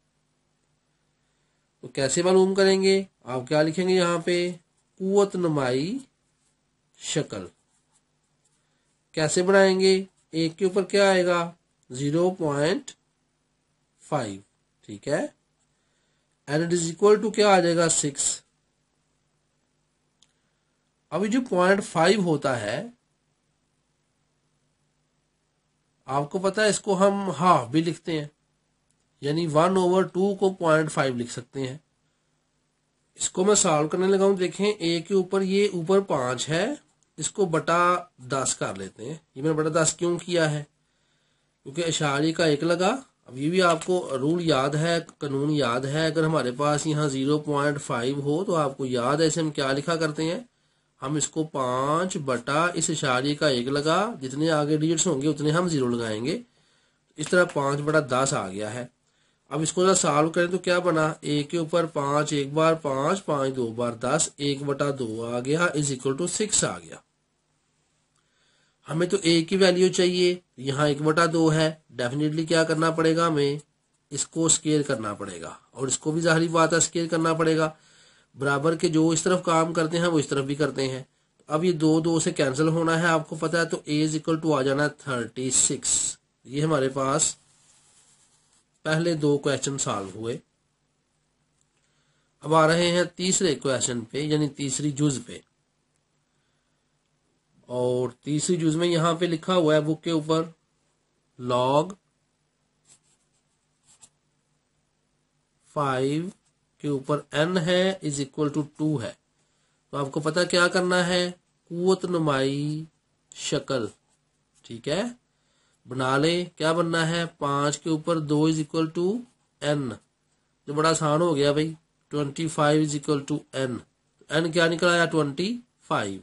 तो कैसे मालूम करेंगे आप क्या लिखेंगे यहां पे कुत नुमाई शक्ल कैसे बनाएंगे एक के ऊपर क्या आएगा जीरो पॉइंट फाइव ठीक है and it is equal to क्या आ जाएगा सिक्स अभी जो पॉइंट फाइव होता है आपको पता है इसको हम हाफ भी लिखते हैं यानी वन ओवर टू को पॉइंट फाइव लिख सकते हैं इसको मैं सॉल्व करने लगा हूं देखें ए के ऊपर ये ऊपर पांच है इसको बटा दस कर लेते हैं ये मैंने बटा दस क्यों किया है क्योंकि इशारे का एक लगा अब ये भी आपको रूल याद है कानून याद है अगर हमारे पास यहाँ जीरो पॉइंट फाइव हो तो आपको याद है इसे हम क्या लिखा करते हैं हम इसको पांच बटा इस इशारे का एक लगा जितने आगे डिजिट्स होंगे उतने हम जीरो लगाएंगे इस तरह पांच बटा दस आ गया है अब इसको जरा सॉल्व करें तो क्या बना ए के ऊपर पांच एक बार पांच पांच दो बार दस एक बटा दो आ गया इज इक्वल टू सिक्स आ गया हमें तो ए की वैल्यू चाहिए यहां एक बटा दो है डेफिनेटली क्या करना पड़ेगा हमें इसको स्केयर करना पड़ेगा और इसको भी जाहरी बात है स्केयर करना पड़ेगा बराबर के जो इस तरफ काम करते हैं वो इस तरफ भी करते हैं अब ये दो दो से कैंसिल होना है आपको पता है तो ए इज इक्वल टू आ जाना है थर्टी सिक्स ये हमारे पास पहले दो क्वेश्चन सॉल्व हुए अब आ रहे हैं तीसरे क्वेश्चन पे यानी तीसरी जुज पे और तीसरी जुज में यहां पे लिखा हुआ है बुक के ऊपर लॉग फाइव के ऊपर एन है इज इक्वल टू टू है तो आपको पता क्या करना है कुत नुमाई शक्ल ठीक है बना ले क्या बनना है पांच के ऊपर दो इज इक्वल टू एन जो बड़ा आसान हो गया भाई twenty five is equal to n n क्या निकल आया ट्वेंटी फाइव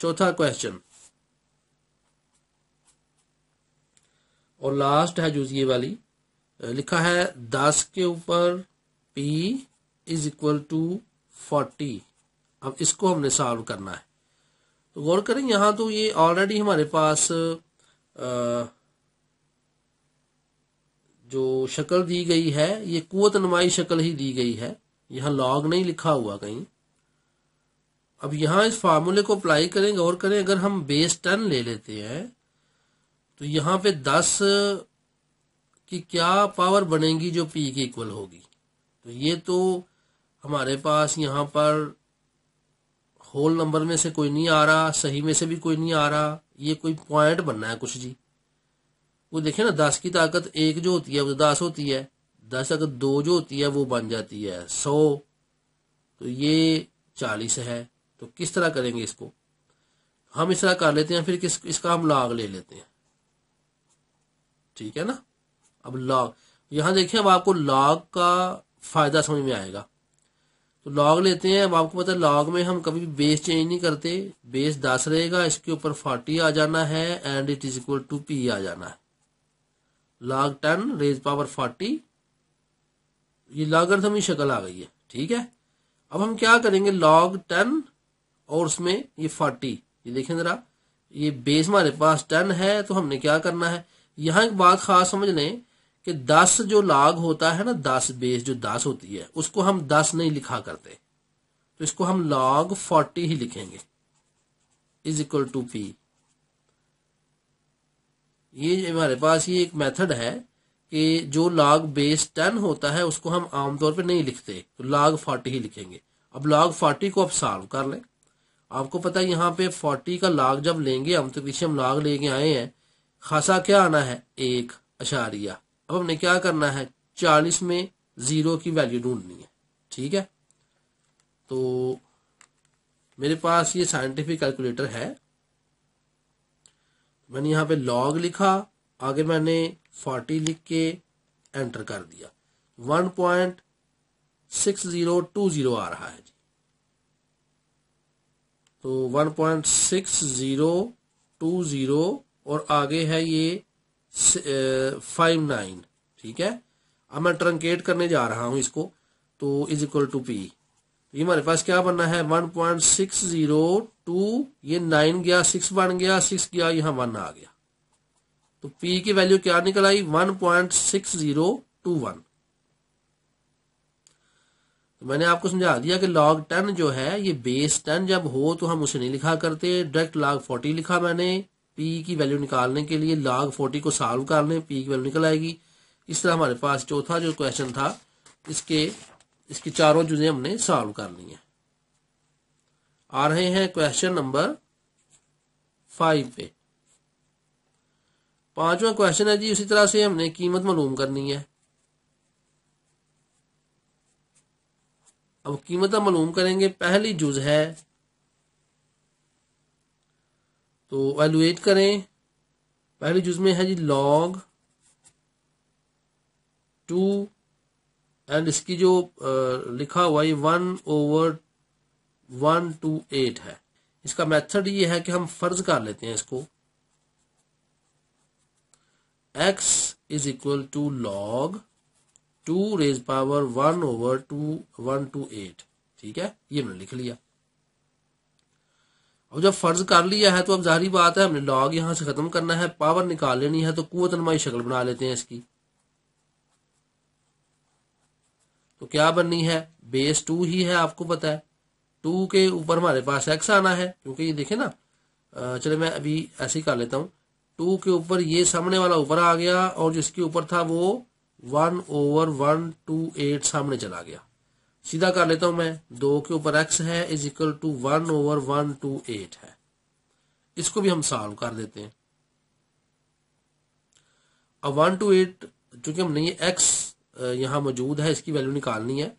चौथा क्वेश्चन और लास्ट है जो वाली लिखा है दस के ऊपर p is equal to forty अब इसको हमने सॉल्व करना है तो गौर करें यहां तो ये ऑलरेडी हमारे पास जो शक्ल दी गई है ये कुत नुमाई शक्ल ही दी गई है यहां लॉग नहीं लिखा हुआ कहीं अब यहां इस फार्मूले को अप्लाई करें गौर करें अगर हम बेस टेन ले लेते हैं तो यहां पे दस की क्या पावर बनेगी जो पी के इक्वल होगी तो ये तो हमारे पास यहाँ पर होल नंबर में से कोई नहीं आ रहा सही में से भी कोई नहीं आ रहा ये कोई पॉइंट बनना है कुछ जी वो देखे ना दस की ताकत एक जो होती है वो दस होती है दस अगर दो जो होती है वो बन जाती है सौ तो ये चालीस है तो किस तरह करेंगे इसको हम इस तरह कर लेते हैं फिर किस इसका हम लाग ले लेते हैं ठीक है ना अब लाग यहां देखिए अब आपको लाग का फायदा समझ में आएगा तो लॉग लेते हैं अब आपको पता है लॉग में हम कभी भी बेस चेंज नहीं करते बेस दस रहेगा इसके ऊपर फोर्टी आ जाना है and it is equal to p आ जाना है log ten raise power forty ये अर्थ की शक्ल आ गई है ठीक है अब हम क्या करेंगे लॉग टेन और उसमें ये फोर्टी ये देखें जरा ये बेस हमारे पास टेन है तो हमने क्या करना है यहां एक बात खास समझ लें कि दस जो लाग होता है ना दस बेस जो दस होती है उसको हम दस नहीं लिखा करते तो इसको हम लॉग फोर्टी ही लिखेंगे इज इक्वल टू पी ये हमारे पास ये एक मेथड है कि जो लॉग बेस टेन होता है उसको हम आमतौर पे नहीं लिखते तो लॉग फोर्टी ही लिखेंगे अब लॉग फोर्टी को आप सॉल्व कर लें आपको पता है यहाँ पे फोर्टी का लाग जब लेंगे हम तो पीछे हम लाग लेके आए हैं खासा क्या आना है एक अशारिया अब हमने क्या करना है चालीस में जीरो की वैल्यू ढूंढनी है ठीक है तो मेरे पास ये साइंटिफिक कैलकुलेटर है मैंने यहां पे लॉग लिखा आगे मैंने फोर्टी लिख के एंटर कर दिया one point six zero two zero आ रहा है जी तो one point six zero two zero और आगे है ये फाइव नाइन ठीक है अब मैं ट्रंकेट करने जा रहा हूं इसको तो इज इक्वल टू पी ये हमारे पास क्या बनना है one point six zero two ये नाइन गया सिक्स बन गया सिक्स गया यहां वन आ गया तो पी की वैल्यू क्या निकल आई one point six zero two one तो मैंने आपको समझा दिया कि लॉग टेन जो है ये बेस टेन जब हो तो हम उसे नहीं लिखा करते डायरेक्ट लॉग फोर्टी लिखा मैंने पी की वैल्यू निकालने के लिए लॉग फोर्टी को सॉल्व कर लें पी की वैल्यू निकल आएगी इस तरह हमारे पास चौथा जो क्वेश्चन था इसके इसके चारों चीजें हमने सॉल्व कर ली हैं आ रहे हैं क्वेश्चन नंबर फाइव पे पांचवा क्वेश्चन है जी उसी तरह से हमने कीमत मालूम करनी है अब कीमत मालूम करेंगे पहली जुज है तो वैल्यूएट करें पहले जुज में है जी लॉग टू एंड इसकी जो आ, लिखा हुआ ये one over one two eight है इसका मेथड ये है कि हम फर्ज कर लेते हैं इसको x is equal to log two raise power one over two one two eight ठीक है ये मैंने लिख लिया अब जब फर्ज कर लिया है तो अब जारी बात है हमने लॉग यहां से खत्म करना है पावर निकाल लेनी है तो कुत नुमाई शक्ल बना लेते हैं इसकी तो क्या बननी है बेस टू ही है आपको पता है टू के ऊपर हमारे पास एक्स आना है क्योंकि ये देखे ना चले मैं अभी ऐसे ही कर लेता हूं टू के ऊपर ये सामने वाला ऊपर आ गया और जिसके ऊपर था वो one over one two eight सामने चला गया सीधा कर लेता हूं मैं दो के ऊपर एक्स है is equal to one over one two eight है इसको भी हम सॉल्व कर देते हैं अब वन टू एट चूंकि हम नहीं एक्स यहां मौजूद है इसकी वैल्यू निकालनी है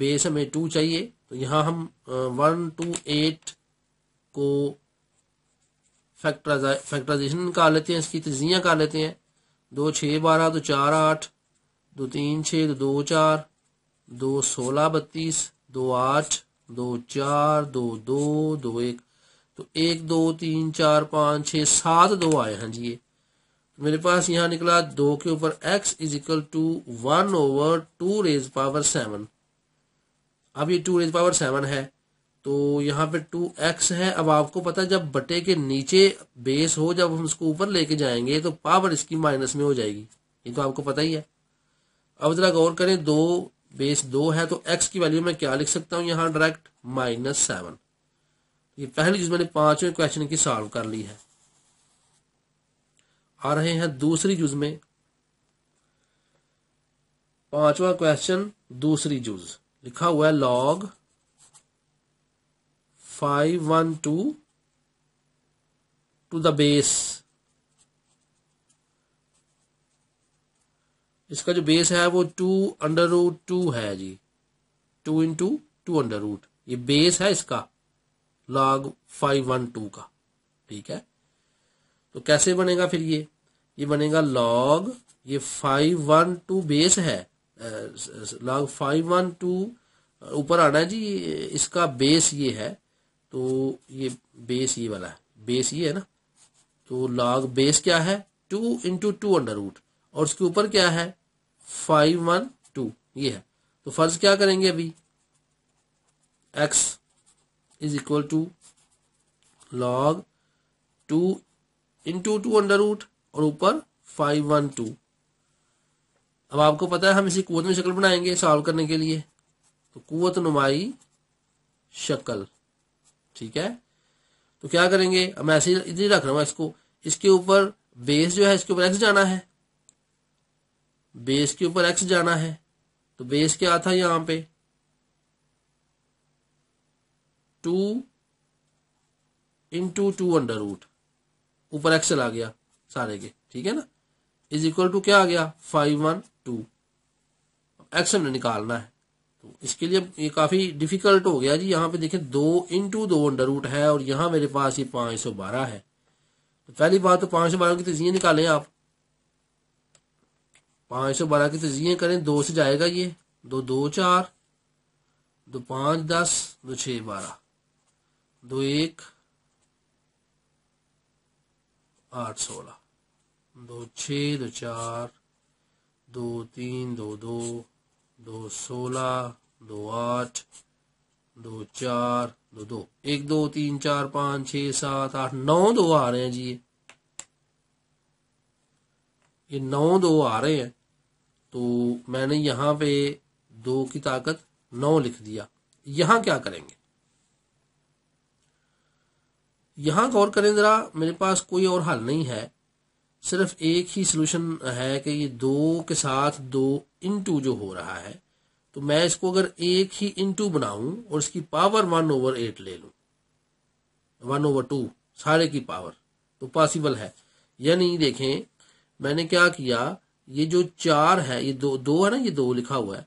बेस हमें टू चाहिए तो यहां हम वन टू एट को फैक्टराइजेशन निकाल लेते हैं इसकी तजिया कर लेते हैं दो छः बारह दो चार आठ दो तीन छः दो चार दो सोलह बत्तीस दो आठ दो चार दो दो दो एक तो एक दो तीन चार पाँच छ सात दो आए हैं जी ये तो मेरे पास यहाँ निकला दो के ऊपर x equal to one over two raise power seven अब ये टू रेज पावर सेवन है तो यहाँ पे टू एक्स है अब आपको पता है जब बटे के नीचे बेस हो जब हम इसको ऊपर लेके जाएंगे तो पावर इसकी माइनस में हो जाएगी ये तो आपको पता ही है अब जरा गौर करें दो बेस दो है तो एक्स की वैल्यू में क्या लिख सकता हूं यहां डायरेक्ट माइनस सेवन ये पहली चीज मैंने पांचवें क्वेश्चन की सॉल्व कर ली है आ रहे हैं दूसरी जूज में पांचवा क्वेश्चन दूसरी जूज लिखा हुआ है log five one two to the base इसका जो बेस है वो टू अंडर रूट टू है जी two into two under root ये बेस है इसका लॉग फाइव वन टू का ठीक है तो कैसे बनेगा फिर ये ये बनेगा लॉग ये फाइव वन टू बेस है लॉग फाइव वन टू ऊपर आना है जी इसका बेस ये है तो ये बेस ये वाला है बेस ये है ना तो लॉग बेस क्या है two into two under root और उसके ऊपर क्या है फाइव वन टू ये है तो फर्ज क्या करेंगे अभी x is equal to log two into two under root और ऊपर फाइव वन टू अब आपको पता है हम इसी कुत में शक्ल बनाएंगे सॉल्व करने के लिए तो कुत नुमाई शक्ल ठीक है तो क्या करेंगे अब मैं ऐसे ही रख रहा हूं इसको इसके ऊपर बेस जो है इसके ऊपर एक्स जाना है बेस के ऊपर एक्स जाना है तो बेस क्या था यहां पे two into two under root ऊपर एक्स चला गया सारे के ठीक है ना इज इक्वल टू क्या आ गया फाइव वन टू एक्स हमने निकालना है तो इसके लिए ये काफी डिफिकल्ट हो गया जी यहां पे देखें दो इंटू दो अंडर रूट है और यहां मेरे पास ये पांच सौ बारह है तो पहली बात तो पांच सौ बारह की तजिए निकालें आप पांच सौ बारह की तजियाँ करें दो से जाएगा ये दो दो चार दो पांच दस दो छः बारह दो एक आठ सोलह दो छ दो चार दो तीन दो दो दो सोलह दो आठ दो चार दो दो एक दो तीन चार पांच छ सात आठ नौ दो आ रहे हैं जी ये नौ दो आ रहे हैं तो मैंने यहाँ पे दो की ताकत नौ लिख दिया यहाँ क्या करेंगे यहाँ गौर करें जरा मेरे पास कोई और हल नहीं है सिर्फ एक ही सोल्यूशन है कि ये दो के साथ दो इंटू जो हो रहा है तो मैं इसको अगर एक ही टू बनाऊं और इसकी पावर वन ओवर एट ले लू वन ओवर टू सारे की पावर तो पॉसिबल है यानी देखें मैंने क्या किया ये जो चार है ये दो दो है ना ये दो लिखा हुआ है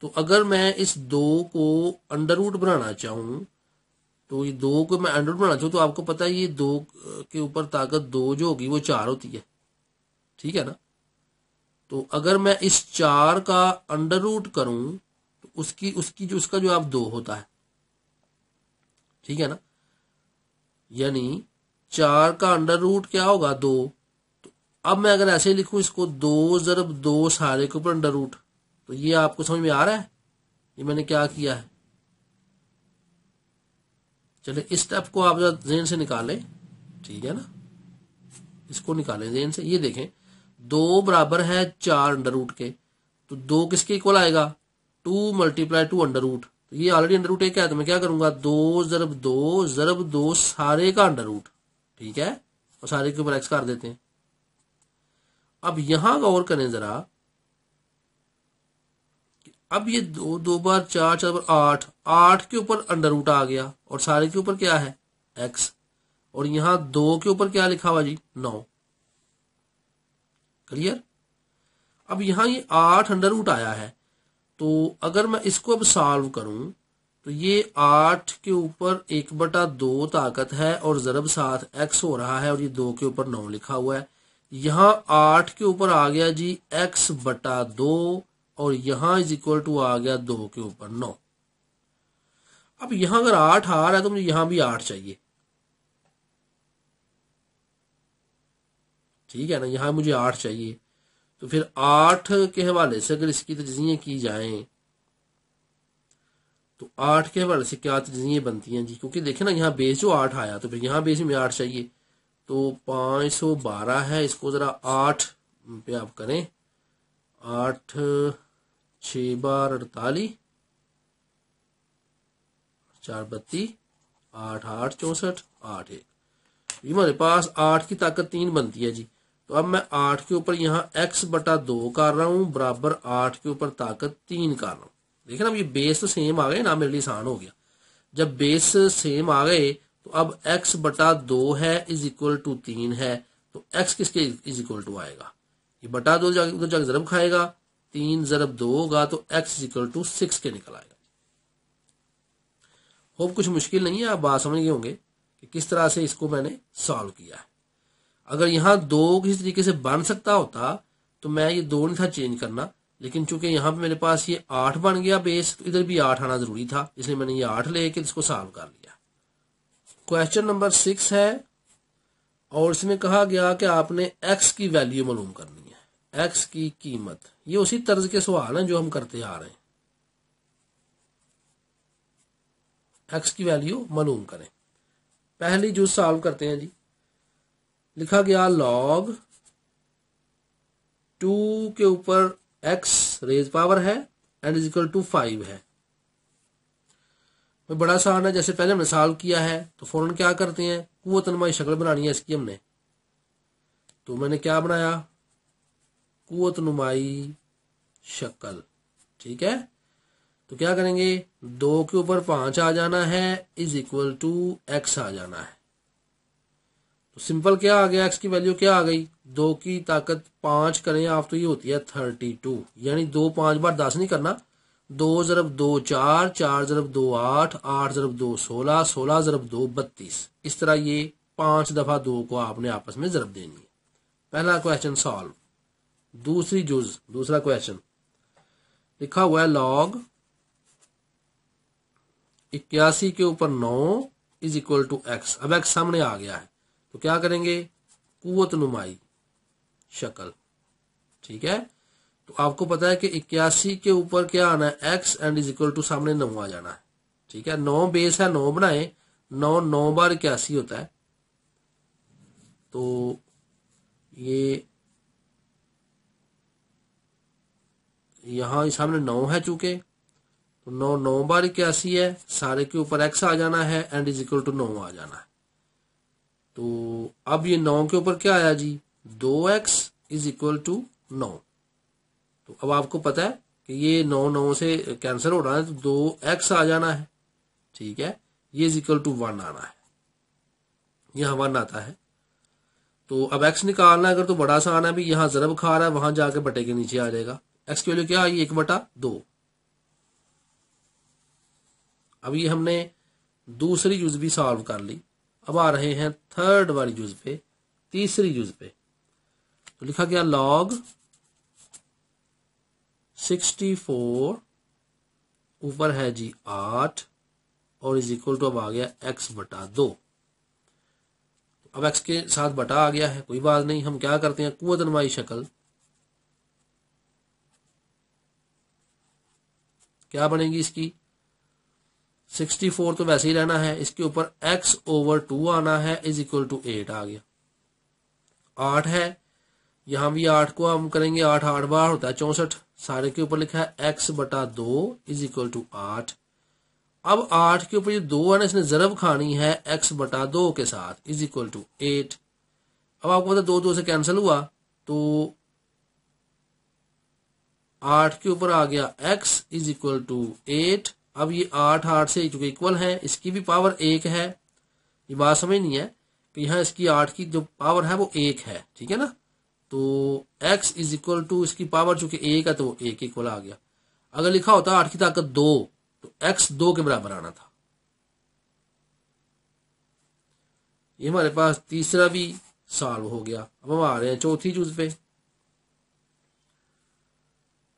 तो अगर मैं इस दो को अंडर रूट बनाना चाहूं तो ये दो को मैं अंडर रूट बनाना चाहूं तो आपको पता है ये दो के ऊपर ताकत दो जो होगी वो चार होती है ठीक है ना तो अगर मैं इस चार का अंडर रूट करूं तो उसकी उसकी जो उसका जो आप दो होता है ठीक है ना यानी चार का अंडर रूट क्या होगा दो अब मैं अगर ऐसे लिखूं इसको दो जरब दो सारे के ऊपर अंडर रूट तो ये आपको समझ में आ रहा है ये मैंने क्या किया है चले इस स्टेप को आप जरा जेन से निकालें ठीक है ना इसको निकालें जेन से ये देखें दो बराबर है चार अंडर रूट के तो दो किसके इक्वल आएगा two multiply two under root तो ये ऑलरेडी अंडर रूट एक है तो मैं क्या करूंगा दो जरब दो जरब दो सारे का अंडर रूट ठीक है और सारे के ऊपर एक्स कर देते हैं अब यहां गौर करें जरा अब ये दो दो बार चार चार बार आठ आठ के ऊपर अंडर रूट आ गया और सारे के ऊपर क्या है एक्स और यहां दो के ऊपर क्या लिखा हुआ जी नौ क्लियर अब यहां ये आठ अंडर रूट आया है तो अगर मैं इसको अब सॉल्व करूं तो ये आठ के ऊपर एक बटा दो ताकत है और जरब साथ एक्स हो रहा है और ये दो के ऊपर नौ लिखा हुआ है यहाँ आठ के ऊपर आ गया जी एक्स बटा दो और यहाँ इज इक्वल टू आ गया दो के ऊपर नौ अब यहां अगर आठ आ रहा है तो मुझे यहां भी आठ चाहिए ठीक है ना यहां मुझे आठ चाहिए तो फिर आठ के हवाले से अगर इसकी तजियां की जाए तो आठ के हवाले से क्या तजिए बनती हैं जी क्योंकि देखे ना यहाँ बेस जो आठ आया तो फिर यहाँ बेस में आठ चाहिए तो पाँच सौ बारह है इसको ज़रा आठ पे आप करें आठ छ बार अड़तालीस चार बत्ती आठ आठ चौसठ आठ एक ये हमारे पास आठ की ताकत तीन बनती है जी तो अब मैं आठ के ऊपर यहाँ एक्स बटा दो कर रहा हूँ बराबर आठ के ऊपर ताकत तीन कर रहा हूँ देखे ना अब ये बेस तो सेम आ गए ना मेरे लिए आसान हो गया जब बेस सेम आ गए तो अब x बटा दो है इज इक्वल टू तीन है तो x किसके इज इक्वल टू आएगा ये बटा दो जाके उधर जाके जरब खाएगा तीन जरब दो होगा तो x is equal to six के निकल आएगा होप कुछ मुश्किल नहीं है आप बात समझ गए होंगे कि किस तरह से इसको मैंने सॉल्व किया है अगर यहां दो किसी तरीके से बन सकता होता तो मैं ये दो नहीं था चेंज करना लेकिन चूंकि यहां पे मेरे पास ये आठ बन गया बेस तो इधर भी आठ आना जरूरी था इसलिए मैंने ये आठ लेके इसको सॉल्व कर लिया क्वेश्चन नंबर सिक्स है और इसमें कहा गया कि आपने एक्स की वैल्यू मालूम करनी है एक्स की कीमत ये उसी तर्ज के सवाल हैं जो हम करते आ रहे हैं एक्स की वैल्यू मालूम करें पहली जो सॉल्व करते हैं जी लिखा गया लॉग टू के ऊपर एक्स रेज पावर है and is equal to five है में बड़ा सा आना जैसे पहले हमने साल्व किया है तो फौरन क्या करते हैं कुत नुमाई शक्ल बनानी है इसकी हमने तो मैंने क्या बनाया नुमाई शक्ल ठीक है तो क्या करेंगे दो के ऊपर पांच आ जाना है इज इक्वल टू एक्स आ जाना है तो सिंपल क्या आ गया एक्स की वैल्यू क्या आ गई दो की ताकत पांच करें आप तो ये होती है थर्टी टू यानी दो पांच बार दस नहीं करना दो जरब दो चार चार जरब दो आठ आठ जरब दो सोलह सोलह जरब दो बत्तीस इस तरह ये पांच दफा दो को आपने आपस में जरब देनी है पहला क्वेश्चन सॉल्व दूसरी जुज दूसरा क्वेश्चन लिखा हुआ है लॉग इक्यासी के ऊपर नौ इज इक्वल टू एक्स अब एक्स सामने आ गया है तो क्या करेंगे कुत नुमाई शक्ल ठीक है तो आपको पता है कि इक्यासी के ऊपर क्या आना है x and is equal to सामने नौ आ जाना है ठीक है नौ बेस है नौ बनाए नौ नौ बार इक्यासी होता है तो ये यहां सामने नौ है चूंकि तो नौ नौ बार इक्यासी है सारे के ऊपर एक्स आ जाना है एंड इज इक्वल टू नौ आ जाना है तो अब ये नौ के ऊपर क्या आया जी दो एक्स इज इक्वल टू नौ तो अब आपको पता है कि ये नौ नौ से कैंसर हो रहा है तो दो एक्स आ जाना है ठीक है ये इज इक्वल टू वन आना है यहां वन आता है तो अब एक्स निकालना अगर तो बड़ा सा आना भी यहां जरब खा रहा है वहां जाके बटे के नीचे आ जाएगा एक्स की वैल्यू क्या आई एक बटा दो अभी हमने दूसरी यूज भी सॉल्व कर ली अब आ रहे हैं थर्ड वाली यूज पे तीसरी यूज पे तो लिखा गया लॉग सिक्सटी फोर ऊपर है जी आठ और इज इक्वल टू अब आ गया एक्स बटा दो अब एक्स के साथ बटा आ गया है कोई बात नहीं हम क्या करते हैं कुत अनुमाई शक्ल क्या बनेगी इसकी 64 तो वैसे ही रहना है इसके ऊपर x ओवर टू आना है इज इक्वल टू एट आ गया आठ है यहां भी आठ को हम करेंगे आठ आठ बार होता है चौसठ सारे के ऊपर लिखा है एक्स बटा दो इज इक्वल टू आठ अब आठ के ऊपर जो दो है ना इसने जरब खानी है एक्स बटा दो के साथ इज इक्वल टू एट अब आपको पता दो दो से कैंसिल हुआ तो आठ के ऊपर आ गया x is equal to eight अब ये आठ आठ से चूंकि इक्वल है इसकी भी पावर एक है ये बात समझ नहीं है कि यहां इसकी आठ की जो पावर है वो एक है ठीक है ना तो x इज इक्वल टू इसकी पावर चूंकि एक है तो एक एक वाला आ गया अगर लिखा होता आठ की ताकत दो तो x दो के बराबर आना था ये हमारे पास तीसरा भी सॉल्व हो गया अब हम आ रहे हैं चौथी जूज पे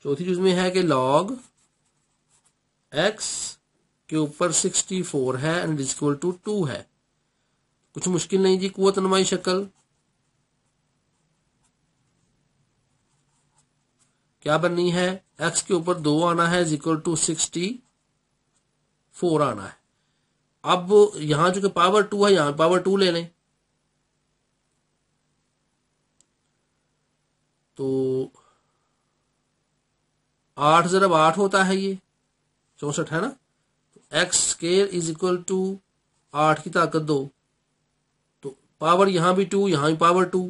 चौथी जूज में है कि लॉग x के ऊपर सिक्सटी फोर है and is equal to two है कुछ मुश्किल नहीं जी कुत नुमाई शक्ल क्या बननी है एक्स के ऊपर दो आना है is equal to sixty four आना है अब यहां जो कि पावर टू है यहां पावर टू ले लें तो आठ जरब आठ होता है ये चौसठ है ना तो x square is equal to आठ की ताकत दो तो पावर यहां भी टू यहां भी पावर टू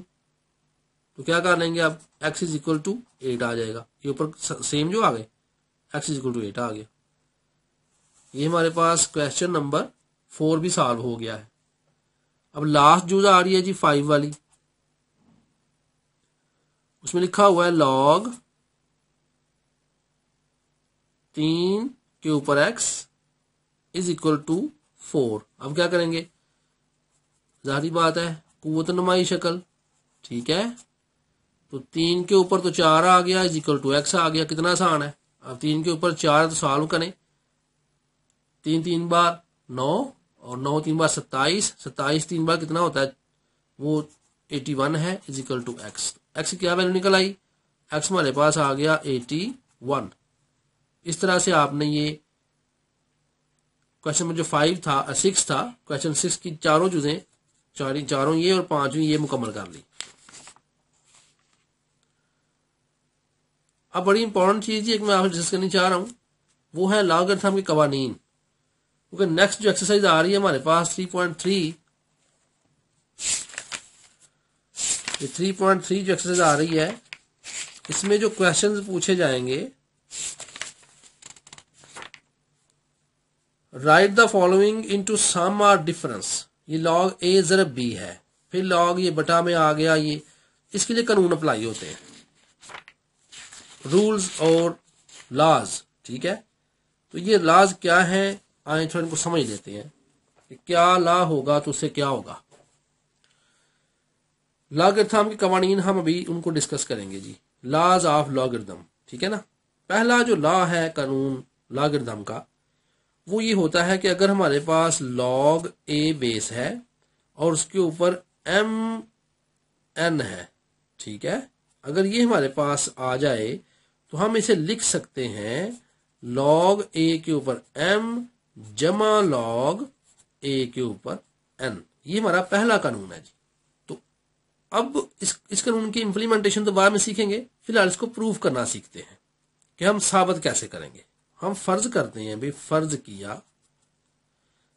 तो क्या कर लेंगे आप x is equal to eight आ जाएगा ये ऊपर सेम जो आ गए x is equal to eight आ गया ये हमारे पास क्वेश्चन नंबर फोर भी सॉल्व हो गया है अब लास्ट जो आ रही है जी फाइव वाली उसमें लिखा हुआ है लॉग तीन के ऊपर x is equal to four अब क्या करेंगे जाहिर बात है कुत नुमाई शक्ल ठीक है तो तीन के ऊपर तो चार आ गया इज इक्वल टू एक्स आ गया कितना आसान है अब तीन के ऊपर चार तो सॉल्व करें तीन तीन बार नौ और नौ तीन बार सत्ताईस सत्ताईस तीन बार कितना होता है वो एटी वन है is equal to x x क्या वैल्यू निकल आई एक्स हमारे पास आ गया एटी वन इस तरह से आपने ये क्वेश्चन में जो फाइव था सिक्स था क्वेश्चन सिक्स की चारों चूजें चारों ये और पांचवी ये मुकम्मल कर ली अब बड़ी इंपॉर्टेंट चीज एक मैं आपसे डिस्कस करनी चाह रहा हूँ वो है लागर्थम के कवानीन क्योंकि नेक्स्ट जो एक्सरसाइज आ रही है हमारे पास three point three three point three जो एक्सरसाइज आ रही है इसमें जो क्वेश्चन पूछे जाएंगे write the following into sum or difference ये लॉग ए जरब बी है फिर लॉग ये बटा में आ गया ये इसके लिए कानून अप्लाई होते हैं रूल्स और लाज ठीक है तो ये लाज क्या है आए थोड़ा इनको समझ लेते हैं कि क्या ला होगा तो उससे क्या होगा लॉगरिथम के कवानीन हम अभी उनको डिस्कस करेंगे जी लाज ऑफ लॉगरिदम ठीक है ना पहला जो लॉ है कानून लॉगरिदम का वो ये होता है कि अगर हमारे पास लॉग ए बेस है और उसके ऊपर एम एन है ठीक है अगर ये हमारे पास आ जाए तो हम इसे लिख सकते हैं लॉग ए के ऊपर एम जमा लॉग ए के ऊपर एन ये हमारा पहला कानून है जी तो अब इस इस कानून की इम्प्लीमेंटेशन तो बाद में सीखेंगे फिलहाल इसको प्रूव करना सीखते हैं कि हम साबित कैसे करेंगे हम फर्ज करते हैं भाई फर्ज किया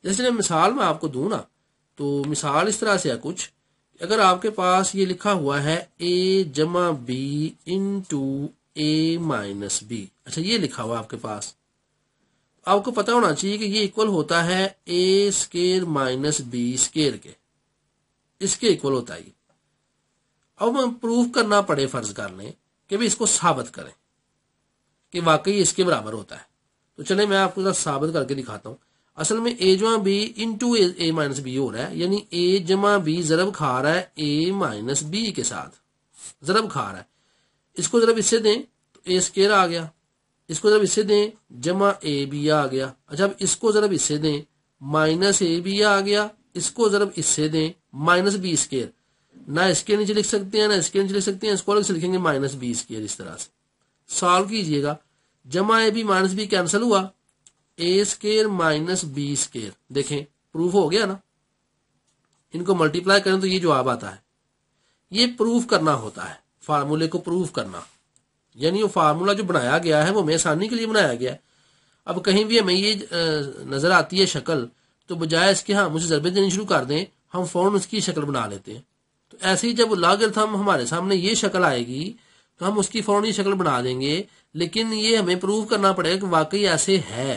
जैसे मिसाल मैं आपको दू ना तो मिसाल इस तरह से है कुछ अगर आपके पास ये लिखा हुआ है ए जमा b into a minus b अच्छा ये लिखा हुआ आपके पास आपको पता होना चाहिए कि ये इक्वल होता है a square minus b square के इसके इक्वल होता है अब हम प्रूफ करना पड़े फर्ज कर लें कि भी इसको साबित करें कि वाकई इसके बराबर होता है तो चले मैं आपको साबित करके दिखाता हूं असल में ए जमा b into a minus b हो रहा है यानी ए जमा बी जरब खा रहा है ए माइनस बी के साथ जरब खा रहा है इसको जरा इससे दें तो ए स्केयर आ गया इसको जरा इससे दें जमा ए बी आ गया अच्छा अब इसको जरा इससे दें माइनस ए बी आ गया इसको जरा इससे दें माइनस बी स्केयर ना इसके नीचे लिख सकते हैं ना इसके नीचे लिख सकते हैं इसको अलग से लिखेंगे माइनस बी स्केयर इस तरह से सॉल्व कीजिएगा जमा a b minus b cancel हुआ a square minus b square देखें प्रूफ हो गया ना इनको मल्टीप्लाई करें तो ये जवाब आता है ये प्रूफ करना होता है फार्मूले को प्रूव करना यानी वो फार्मूला जो बनाया गया है वो मैं आसानी के लिए बनाया गया है अब कहीं भी हमें ये नज़र आती है शक्ल तो बजाय इसके हाँ मुझे ज़रबे देनी शुरू कर दें हम फ़ौरन उसकी शक्ल बना लेते हैं तो ऐसे ही जब लागर थम हमारे सामने ये शक्ल आएगी तो हम उसकी फ़ौरन ही शक्ल बना देंगे लेकिन ये हमें प्रूव करना पड़ेगा कि वाकई ऐसे है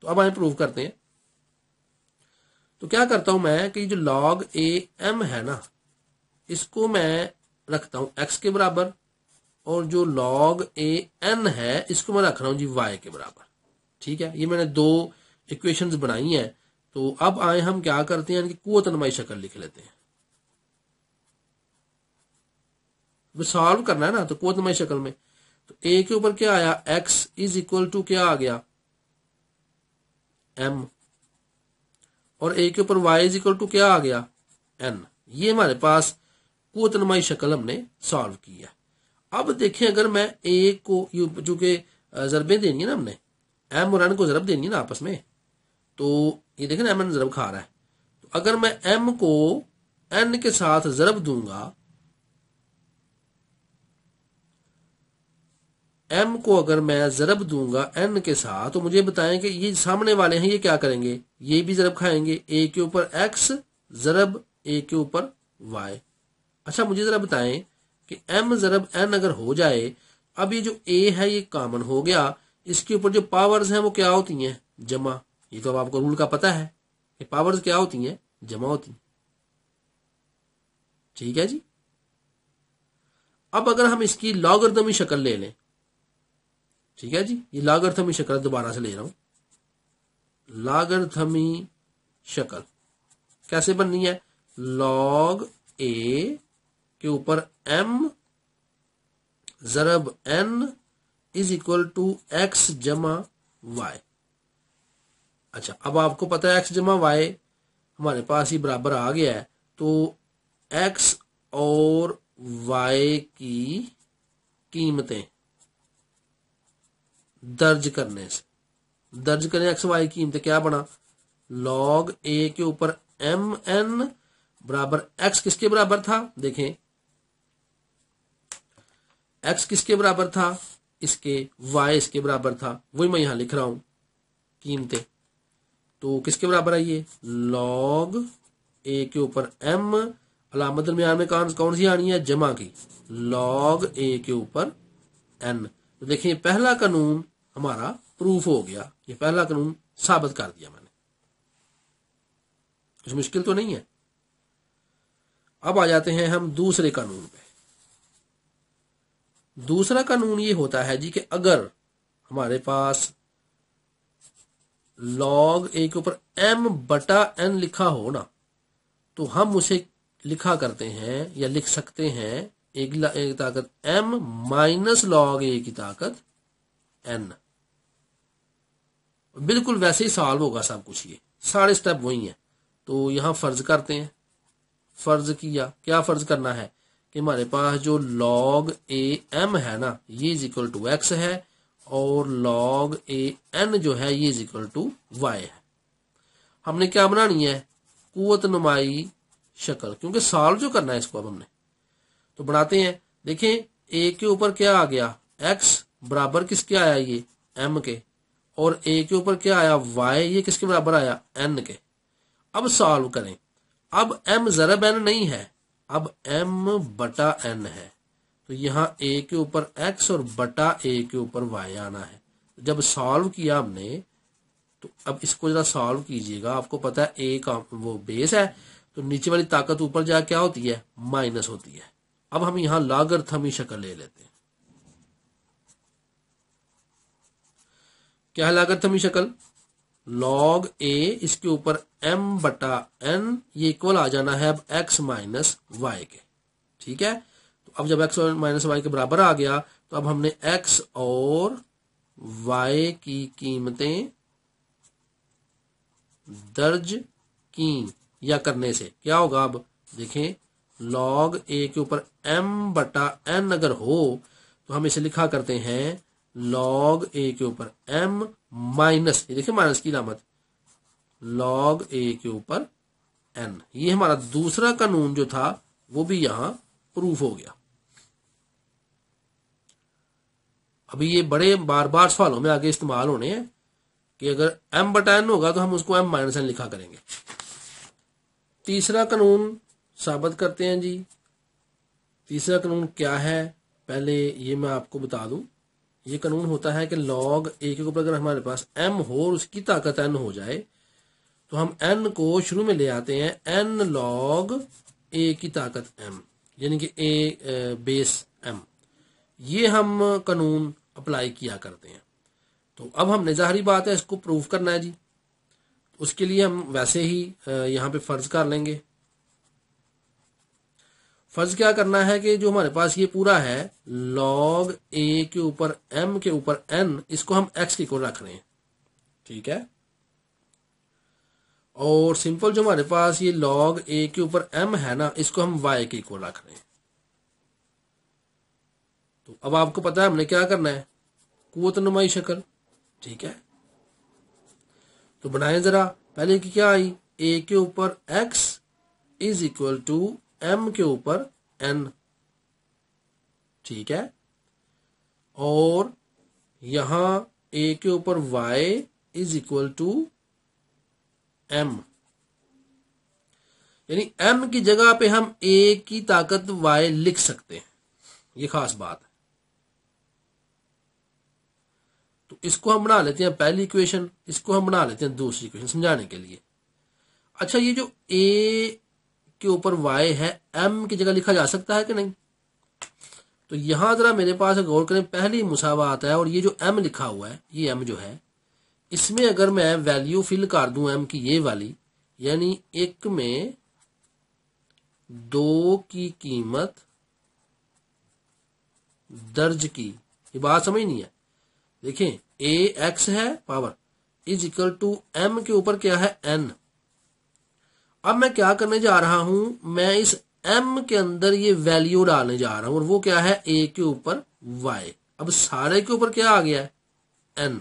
तो अब हमें प्रूव करते हैं तो क्या करता हूं मैं कि जो लॉग ए एम है ना इसको मैं रखता हूं एक्स के बराबर और जो लॉग ए एन है इसको मैं रख रहा हूं जी वाई के बराबर ठीक है ये मैंने दो इक्वेशंस बनाई हैं तो अब आए हम क्या करते हैं इनकी कुतनमाई शक्ल लिख लेते हैं सॉल्व करना है ना तो कुतनमाई शक्ल में तो ए के ऊपर क्या आया एक्स इज इक्वल टू क्या आ गया एम और ए के ऊपर वाई इज इक्वल टू क्या आ गया एन ये हमारे पास वो शक्ल हमने सॉल्व किया अब देखें अगर मैं ए को जो कि जरबे देनी है ना हमने एम और एन को जरब देनी है ना आपस में तो ये देखें एम एन जरब खा रहा है तो अगर मैं एम को एन के साथ जरब दूंगा एम को अगर मैं जरब दूंगा एन के साथ तो मुझे बताएं कि ये सामने वाले हैं ये क्या करेंगे ये भी जरब खाएंगे ए के ऊपर एक्स जरब ए के ऊपर वाई अच्छा मुझे जरा बताएं कि एम जरब एन अगर हो जाए अब ये जो ए है ये कॉमन हो गया इसके ऊपर जो पावर्स हैं वो क्या होती हैं जमा ये तो अब आपको रूल का पता है कि पावर्स क्या होती हैं जमा होती हैं ठीक है जी अब अगर हम इसकी लॉगर्थमी शक्ल ले लें ठीक है जी ये लॉगर्थमी शक्ल दोबारा से ले रहा हूं लॉगर्थमी शक्ल कैसे बननी है लॉग ए के ऊपर एम जरब n is equal to x जमा वाई अच्छा अब आपको पता है एक्स जमा वाई हमारे पास ही बराबर आ गया है तो एक्स और वाई की कीमतें दर्ज करने से दर्ज करें एक्स वाई की कीमतें क्या बना लॉग ए के ऊपर एम एन बराबर एक्स किसके बराबर था देखें एक्स किसके बराबर था इसके वाई इसके बराबर था वही मैं यहां लिख रहा हूं कीमतें तो किसके बराबर है ये लॉग ए के ऊपर एम अलामत दरमियान में कौन कौन सी आनी है जमा की लॉग ए के ऊपर एन तो देखिए पहला कानून हमारा प्रूफ हो गया ये पहला कानून साबित कर दिया मैंने कुछ मुश्किल तो नहीं है अब आ जाते हैं हम दूसरे कानून पे दूसरा कानून ये होता है जी कि अगर हमारे पास लॉग ए के ऊपर एम बटा एन लिखा हो ना तो हम उसे लिखा करते हैं या लिख सकते हैं एक, एक ताकत एम माइनस लॉग ए की ताकत एन बिल्कुल वैसे ही सॉल्व होगा सब कुछ ये सारे स्टेप वही हैं तो यहां फर्ज करते हैं फर्ज किया क्या फर्ज करना है हमारे पास जो log ए एम है ना ये इज इक्वल टू एक्स है और log ए एन जो है ये इज इक्वल टू वाई है हमने क्या बनानी है कुत नुमाई शक्ल क्योंकि सॉल्व जो करना है इसको अब हमने तो बनाते हैं देखें ए के ऊपर क्या आ गया एक्स बराबर किसके आया ये एम के और ए के ऊपर क्या आया वाई ये किसके बराबर आया एन के अब सॉल्व करें अब एम जरब एन नहीं है अब m बटा n है तो यहाँ a के ऊपर x और बटा a के ऊपर y आना है जब सॉल्व किया हमने तो अब इसको जरा सॉल्व कीजिएगा आपको पता है a का वो बेस है तो नीचे वाली ताकत ऊपर जा क्या होती है माइनस होती है अब हम यहां लागर थमी शक्ल ले लेते हैं क्या है थमी शक्ल लॉग ए इसके ऊपर एम बटा एन ये इक्वल आ जाना है अब एक्स माइनस वाई के ठीक है तो अब जब एक्स माइनस वाई के बराबर आ गया तो अब हमने एक्स और वाई की कीमतें दर्ज की या करने से क्या होगा अब देखें लॉग ए के ऊपर एम बटा एन अगर हो तो हम इसे लिखा करते हैं लॉग ए के ऊपर एम माइनस ये देखिए माइनस की लामत लॉग ए के ऊपर एन ये हमारा दूसरा कानून जो था वो भी यहां प्रूफ हो गया अभी ये बड़े बार बार सवालों में आगे इस्तेमाल होने हैं कि अगर एम बटा एन होगा तो हम उसको एम माइनस एन लिखा करेंगे तीसरा कानून साबित करते हैं जी तीसरा कानून क्या है पहले ये मैं आपको बता दूं ये कानून होता है कि लॉग ए के ऊपर अगर हमारे पास एम हो और उसकी ताकत एन हो जाए तो हम एन को शुरू में ले आते हैं एन लॉग ए की ताकत एम यानी कि ए बेस एम ये हम कानून अप्लाई किया करते हैं तो अब हमने जाहरी बात है इसको प्रूव करना है जी उसके लिए हम वैसे ही यहाँ पे फर्ज कर लेंगे फर्ज क्या करना है कि जो हमारे पास ये पूरा है लॉग ए के ऊपर एम के ऊपर एन इसको हम एक्स के कोल रख रहे हैं ठीक है और सिंपल जो हमारे पास ये लॉग ए के ऊपर एम है ना इसको हम वाई के कोल रख रहे हैं तो अब आपको पता है हमने क्या करना है कुत नुमाई शक्ल ठीक है तो बनाए जरा पहले की क्या आई ए के ऊपर x is equal to m के ऊपर एन ठीक है और यहां ए के ऊपर y is equal to m यानी एम की जगह पे हम ए की ताकत वाई लिख सकते हैं ये खास बात है तो इसको हम बना लेते हैं पहली इक्वेशन इसको हम बना लेते हैं दूसरी इक्वेशन समझाने के लिए अच्छा ये जो ए के ऊपर वाई है एम की जगह लिखा जा सकता है कि नहीं तो यहां जरा मेरे पास गौर करें पहली मुसावा आता है और ये जो एम लिखा हुआ है ये एम जो है इसमें अगर मैं वैल्यू फिल कर दू एम की ये वाली यानी एक में दो की कीमत दर्ज की ये बात समझ नहीं है देखें ए एक्स है power is equal to m के ऊपर क्या है एन अब मैं क्या करने जा रहा हूं मैं इस एम के अंदर ये वैल्यू डालने जा रहा हूं और वो क्या है ए के ऊपर वाई अब सारे के ऊपर क्या आ गया है एन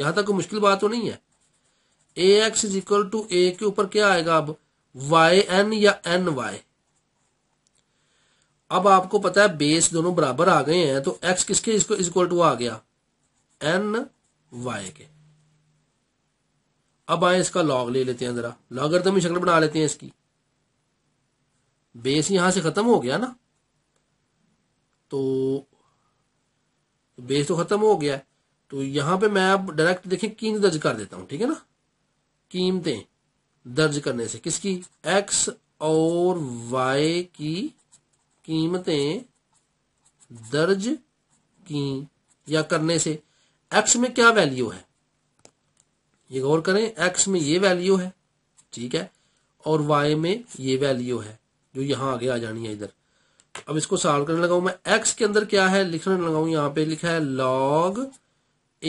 यहां तक कोई मुश्किल बात तो नहीं है a x is equal to a के ऊपर क्या आएगा अब वाई एन या एन वाई अब आपको पता है बेस दोनों बराबर आ गए हैं तो एक्स किसके इसको इज इक्वल टू आ गया एन वाई के अब आए इसका लॉग ले लेते हैं जरा लॉगर तमी शक्ल बना लेते हैं इसकी बेस यहां से खत्म हो गया ना तो बेस तो खत्म हो गया तो यहां पे मैं अब डायरेक्ट देखें कीमत दर्ज कर देता हूं ठीक है ना कीमतें दर्ज करने से किसकी एक्स और वाई की कीमतें दर्ज की या करने से एक्स में क्या वैल्यू है ये गौर करें एक्स में ये वैल्यू है ठीक है और वाई में ये वैल्यू है जो यहां आगे आ जानी है इधर अब इसको सॉल्व करने लगाऊ मैं एक्स के अंदर क्या है लिखने लगाऊ यहां पे लिखा है लॉग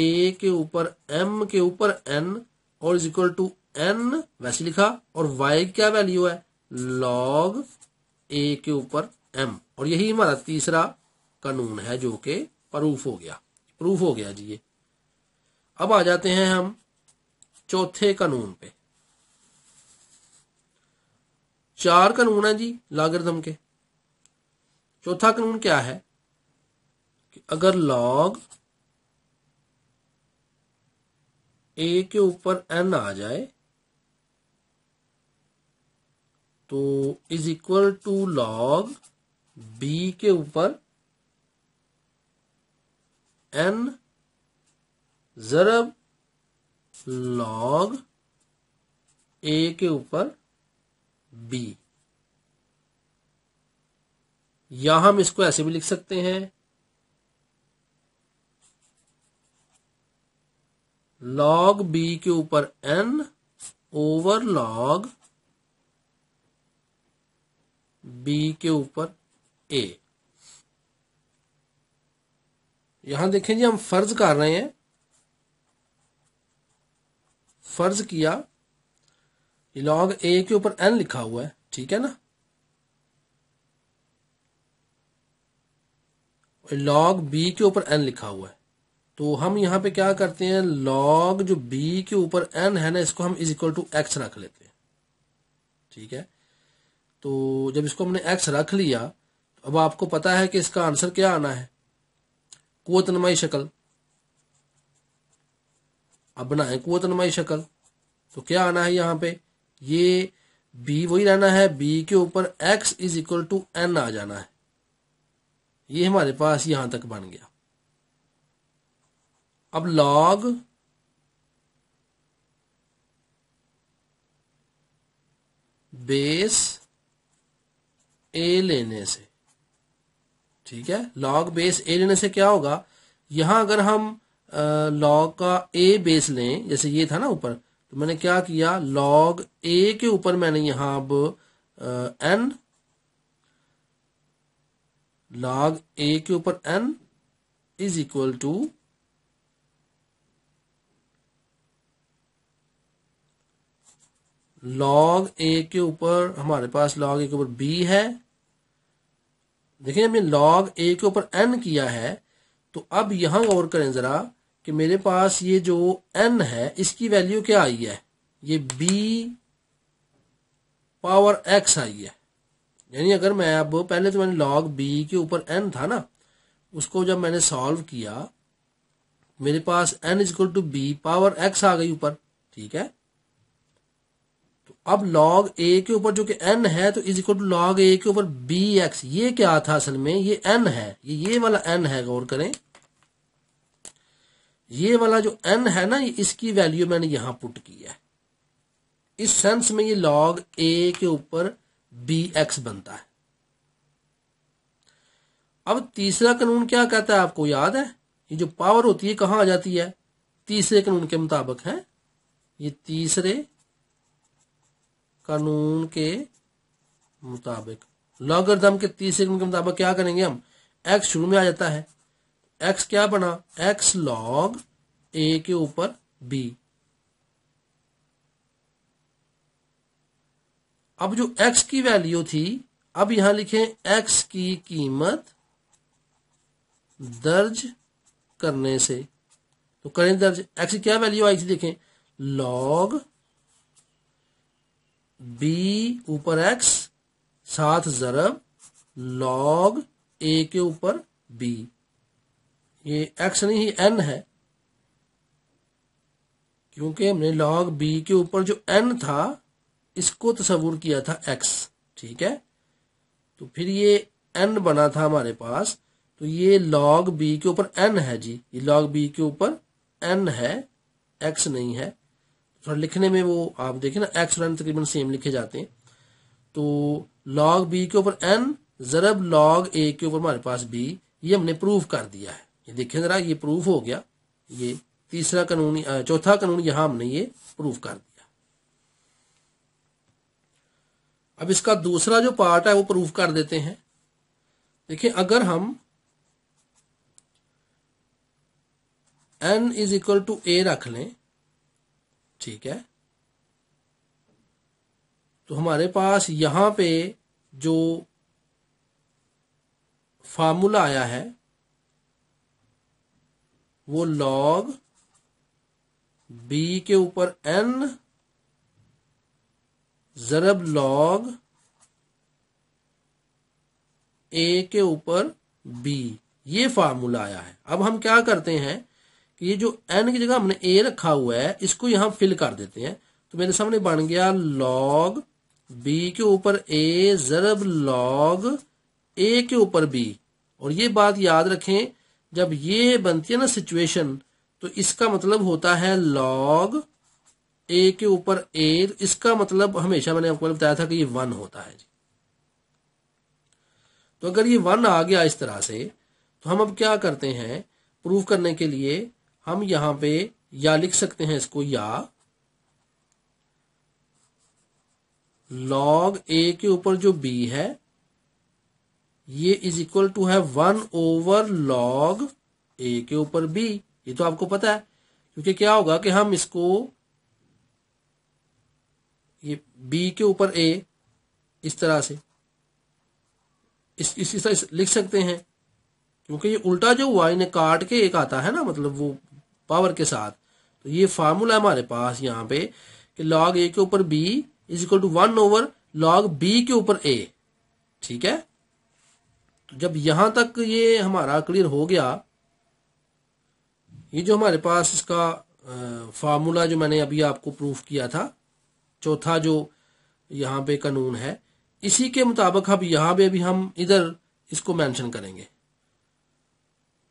ए के ऊपर एम के ऊपर एन और इज इक्वल टू एन वैसे लिखा और वाई क्या वैल्यू है लॉग ए के ऊपर एम और यही हमारा तीसरा कानून है जो कि प्रूफ हो गया प्रूफ हो गया जी ये अब आ जाते हैं हम चौथे कानून पे चार कानून है जी दम के चौथा कानून क्या है कि अगर लॉग ए के ऊपर एन आ जाए तो is equal to log b के ऊपर एन जरब लॉग ए के ऊपर बी या हम इसको ऐसे भी लिख सकते हैं लॉग बी के ऊपर एन ओवर लॉग बी के ऊपर ए यहां देखें जी हम फर्ज कर रहे हैं फर्ज किया लॉग ए के ऊपर एन लिखा हुआ है ठीक है ना लॉग बी के ऊपर एन लिखा हुआ है तो हम यहां पे क्या करते हैं लॉग जो बी के ऊपर एन है ना इसको हम इज इक्वल टू एक्स रख लेते हैं ठीक है तो जब इसको हमने एक्स रख लिया तो अब आपको पता है कि इसका आंसर क्या आना है कुत शक्ल अब बनाए नुमाई शक्ल तो क्या आना है यहाँ पे ये बी वही रहना है बी के ऊपर x is equal to n आ जाना है ये हमारे पास यहां तक बन गया अब लॉग बेस ए लेने से ठीक है लॉग बेस ए लेने से क्या होगा यहां अगर हम लॉग का ए बेस लें जैसे ये था ना ऊपर तो मैंने क्या किया लॉग ए के ऊपर मैंने यहां अब एन लॉग ए के ऊपर n is equal to log a के ऊपर हमारे पास लॉग ए के ऊपर बी है देखिए हमने लॉग ए के ऊपर एन किया है तो अब यहां गौर करें जरा कि मेरे पास ये जो एन है इसकी वैल्यू क्या आई है ये बी पावर एक्स आई है यानी अगर मैं अब पहले तो मैंने लॉग बी के ऊपर एन था ना उसको जब मैंने सॉल्व किया मेरे पास n is equal to b power x आ गई ऊपर ठीक है तो अब लॉग ए के ऊपर जो कि एन है तो is equal to log a के ऊपर बी एक्स ये क्या था असल में ये एन है ये ये वाला एन है गौर करें ये वाला जो एन है ना इसकी वैल्यू मैंने यहां पुट की है इस सेंस में ये लॉग ए के ऊपर बी एक्स बनता है अब तीसरा कानून क्या कहता है आपको याद है ये जो पावर होती है कहां आ जाती है तीसरे कानून के मुताबिक है ये तीसरे कानून के मुताबिक लॉगरदम के तीसरे कानून के मुताबिक क्या करेंगे हम एक्स शुरू में आ जाता है एक्स क्या बना एक्स लॉग ए के ऊपर बी अब जो एक्स की वैल्यू थी अब यहां लिखें एक्स की कीमत दर्ज करने से तो करें दर्ज एक्स की क्या वैल्यू आई थी देखें लॉग बी ऊपर एक्स साथ जरब लॉग ए के ऊपर बी ये एक्स नहीं ये एन है क्योंकि हमने लॉग बी के ऊपर जो एन था इसको तस्वूर किया था एक्स ठीक है तो फिर ये एन बना था हमारे पास तो ये लॉग बी के ऊपर एन है जी ये लॉग बी के ऊपर एन है एक्स नहीं है थोड़ा लिखने में वो आप देखें ना एक्स और एन तकरीबन सेम लिखे जाते हैं तो लॉग बी के ऊपर एन जरब लॉग ए के ऊपर हमारे पास बी ये हमने प्रूव कर दिया है ये देखिए जरा ये प्रूफ हो गया ये तीसरा कानून चौथा कानून यहां हमने ये प्रूफ कर दिया अब इसका दूसरा जो पार्ट है वो प्रूफ कर देते हैं देखिए अगर हम n is equal to a रख लें ठीक है तो हमारे पास यहां पे जो फार्मूला आया है वो लॉग बी के ऊपर एन जरब लॉग ए के ऊपर बी ये फार्मूला आया है अब हम क्या करते हैं कि ये जो एन की जगह हमने ए रखा हुआ है इसको यहां फिल कर देते हैं तो मेरे सामने बन गया लॉग बी के ऊपर ए जरब लॉग ए के ऊपर बी और ये बात याद रखें जब ये बनती है ना सिचुएशन तो इसका मतलब होता है लॉग ए के ऊपर ए तो इसका मतलब हमेशा मैंने आपको बताया था कि ये वन होता है जी तो अगर ये वन आ गया इस तरह से तो हम अब क्या करते हैं प्रूव करने के लिए हम यहां पे या लिख सकते हैं इसको या लॉग ए के ऊपर जो बी है ये इज इक्वल टू है वन ओवर लॉग ए के ऊपर बी ये तो आपको पता है क्योंकि क्या होगा कि हम इसको ये बी के ऊपर ए इस तरह से इस इस, इस, इस लिख सकते हैं क्योंकि ये उल्टा जो हुआ इन्हें काट के एक आता है ना मतलब वो पावर के साथ तो ये फार्मूला हमारे पास यहां पे कि लॉग ए के ऊपर b is equal to one over log b के ऊपर ए ठीक है जब यहां तक ये हमारा क्लियर हो गया ये जो हमारे पास इसका फार्मूला जो मैंने अभी आपको प्रूफ किया था चौथा जो यहां पे कानून है इसी के मुताबिक अब यहां पे भी हम इधर इसको मेंशन करेंगे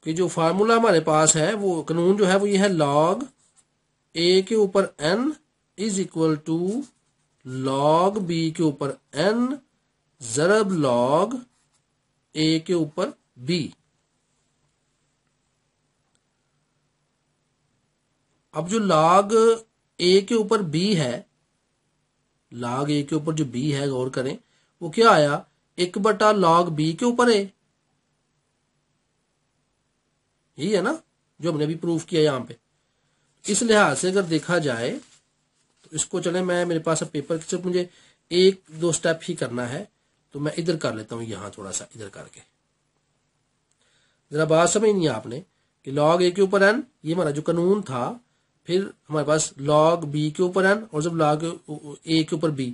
कि जो फार्मूला हमारे पास है वो कानून जो है वो ये है लॉग ए के ऊपर n is equal to log b के ऊपर एन जरब लॉग ए के ऊपर बी अब जो लाग ए के ऊपर बी है लाग ए के ऊपर जो बी है गौर करें वो क्या आया एक बटा लॉग बी के ऊपर ए यही है ना जो हमने अभी प्रूफ किया यहां पे इस लिहाज से अगर देखा जाए तो इसको चले मैं मेरे पास अब पेपर मुझे एक दो स्टेप ही करना है तो मैं इधर कर लेता हूं यहां थोड़ा सा इधर करके जरा बात समझ नहीं आपने कि लॉग ए के ऊपर एन ये हमारा जो कानून था फिर हमारे पास लॉग बी के ऊपर एन और जब लॉग ए के ऊपर बी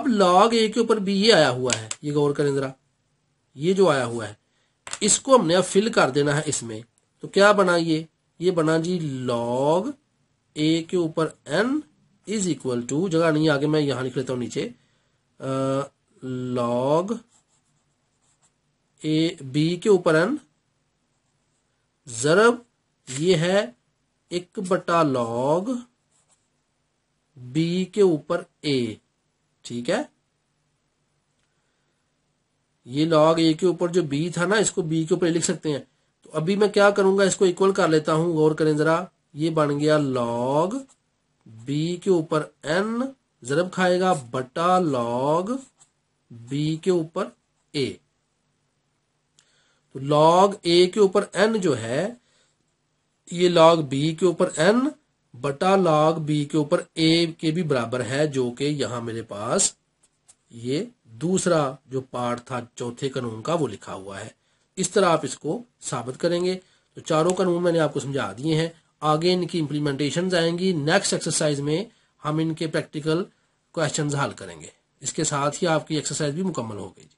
अब लॉग ए के ऊपर बी ये आया हुआ है ये गौर करें जरा ये जो आया हुआ है इसको हमने अब फिल कर देना है इसमें तो क्या बना ये ये बना जी लॉग ए के ऊपर एन इज इक्वल टू जगह नहीं आगे मैं यहां लिख लेता हूं नीचे लॉग ए बी के ऊपर एन जरब ये है एक बटा लॉग बी के ऊपर ए ठीक है ये लॉग ए के ऊपर जो बी था ना इसको बी के ऊपर लिख सकते हैं तो अभी मैं क्या करूंगा इसको इक्वल कर लेता हूं गौर करें जरा ये बन गया लॉग बी के ऊपर एन जरब खाएगा बटा लॉग बी के ऊपर ए तो लॉग ए के ऊपर एन जो है ये लॉग बी के ऊपर एन बटा लॉग बी के ऊपर ए के भी बराबर है जो कि यहां मेरे पास ये दूसरा जो पार्ट था चौथे कानून का वो लिखा हुआ है इस तरह आप इसको साबित करेंगे तो चारों कानून मैंने आपको समझा दिए हैं आगे इनकी इंप्लीमेंटेशन आएंगी नेक्स्ट एक्सरसाइज में हम इनके प्रैक्टिकल क्वेश्चन हल करेंगे इसके साथ ही आपकी एक्सरसाइज भी मुकम्मल हो गई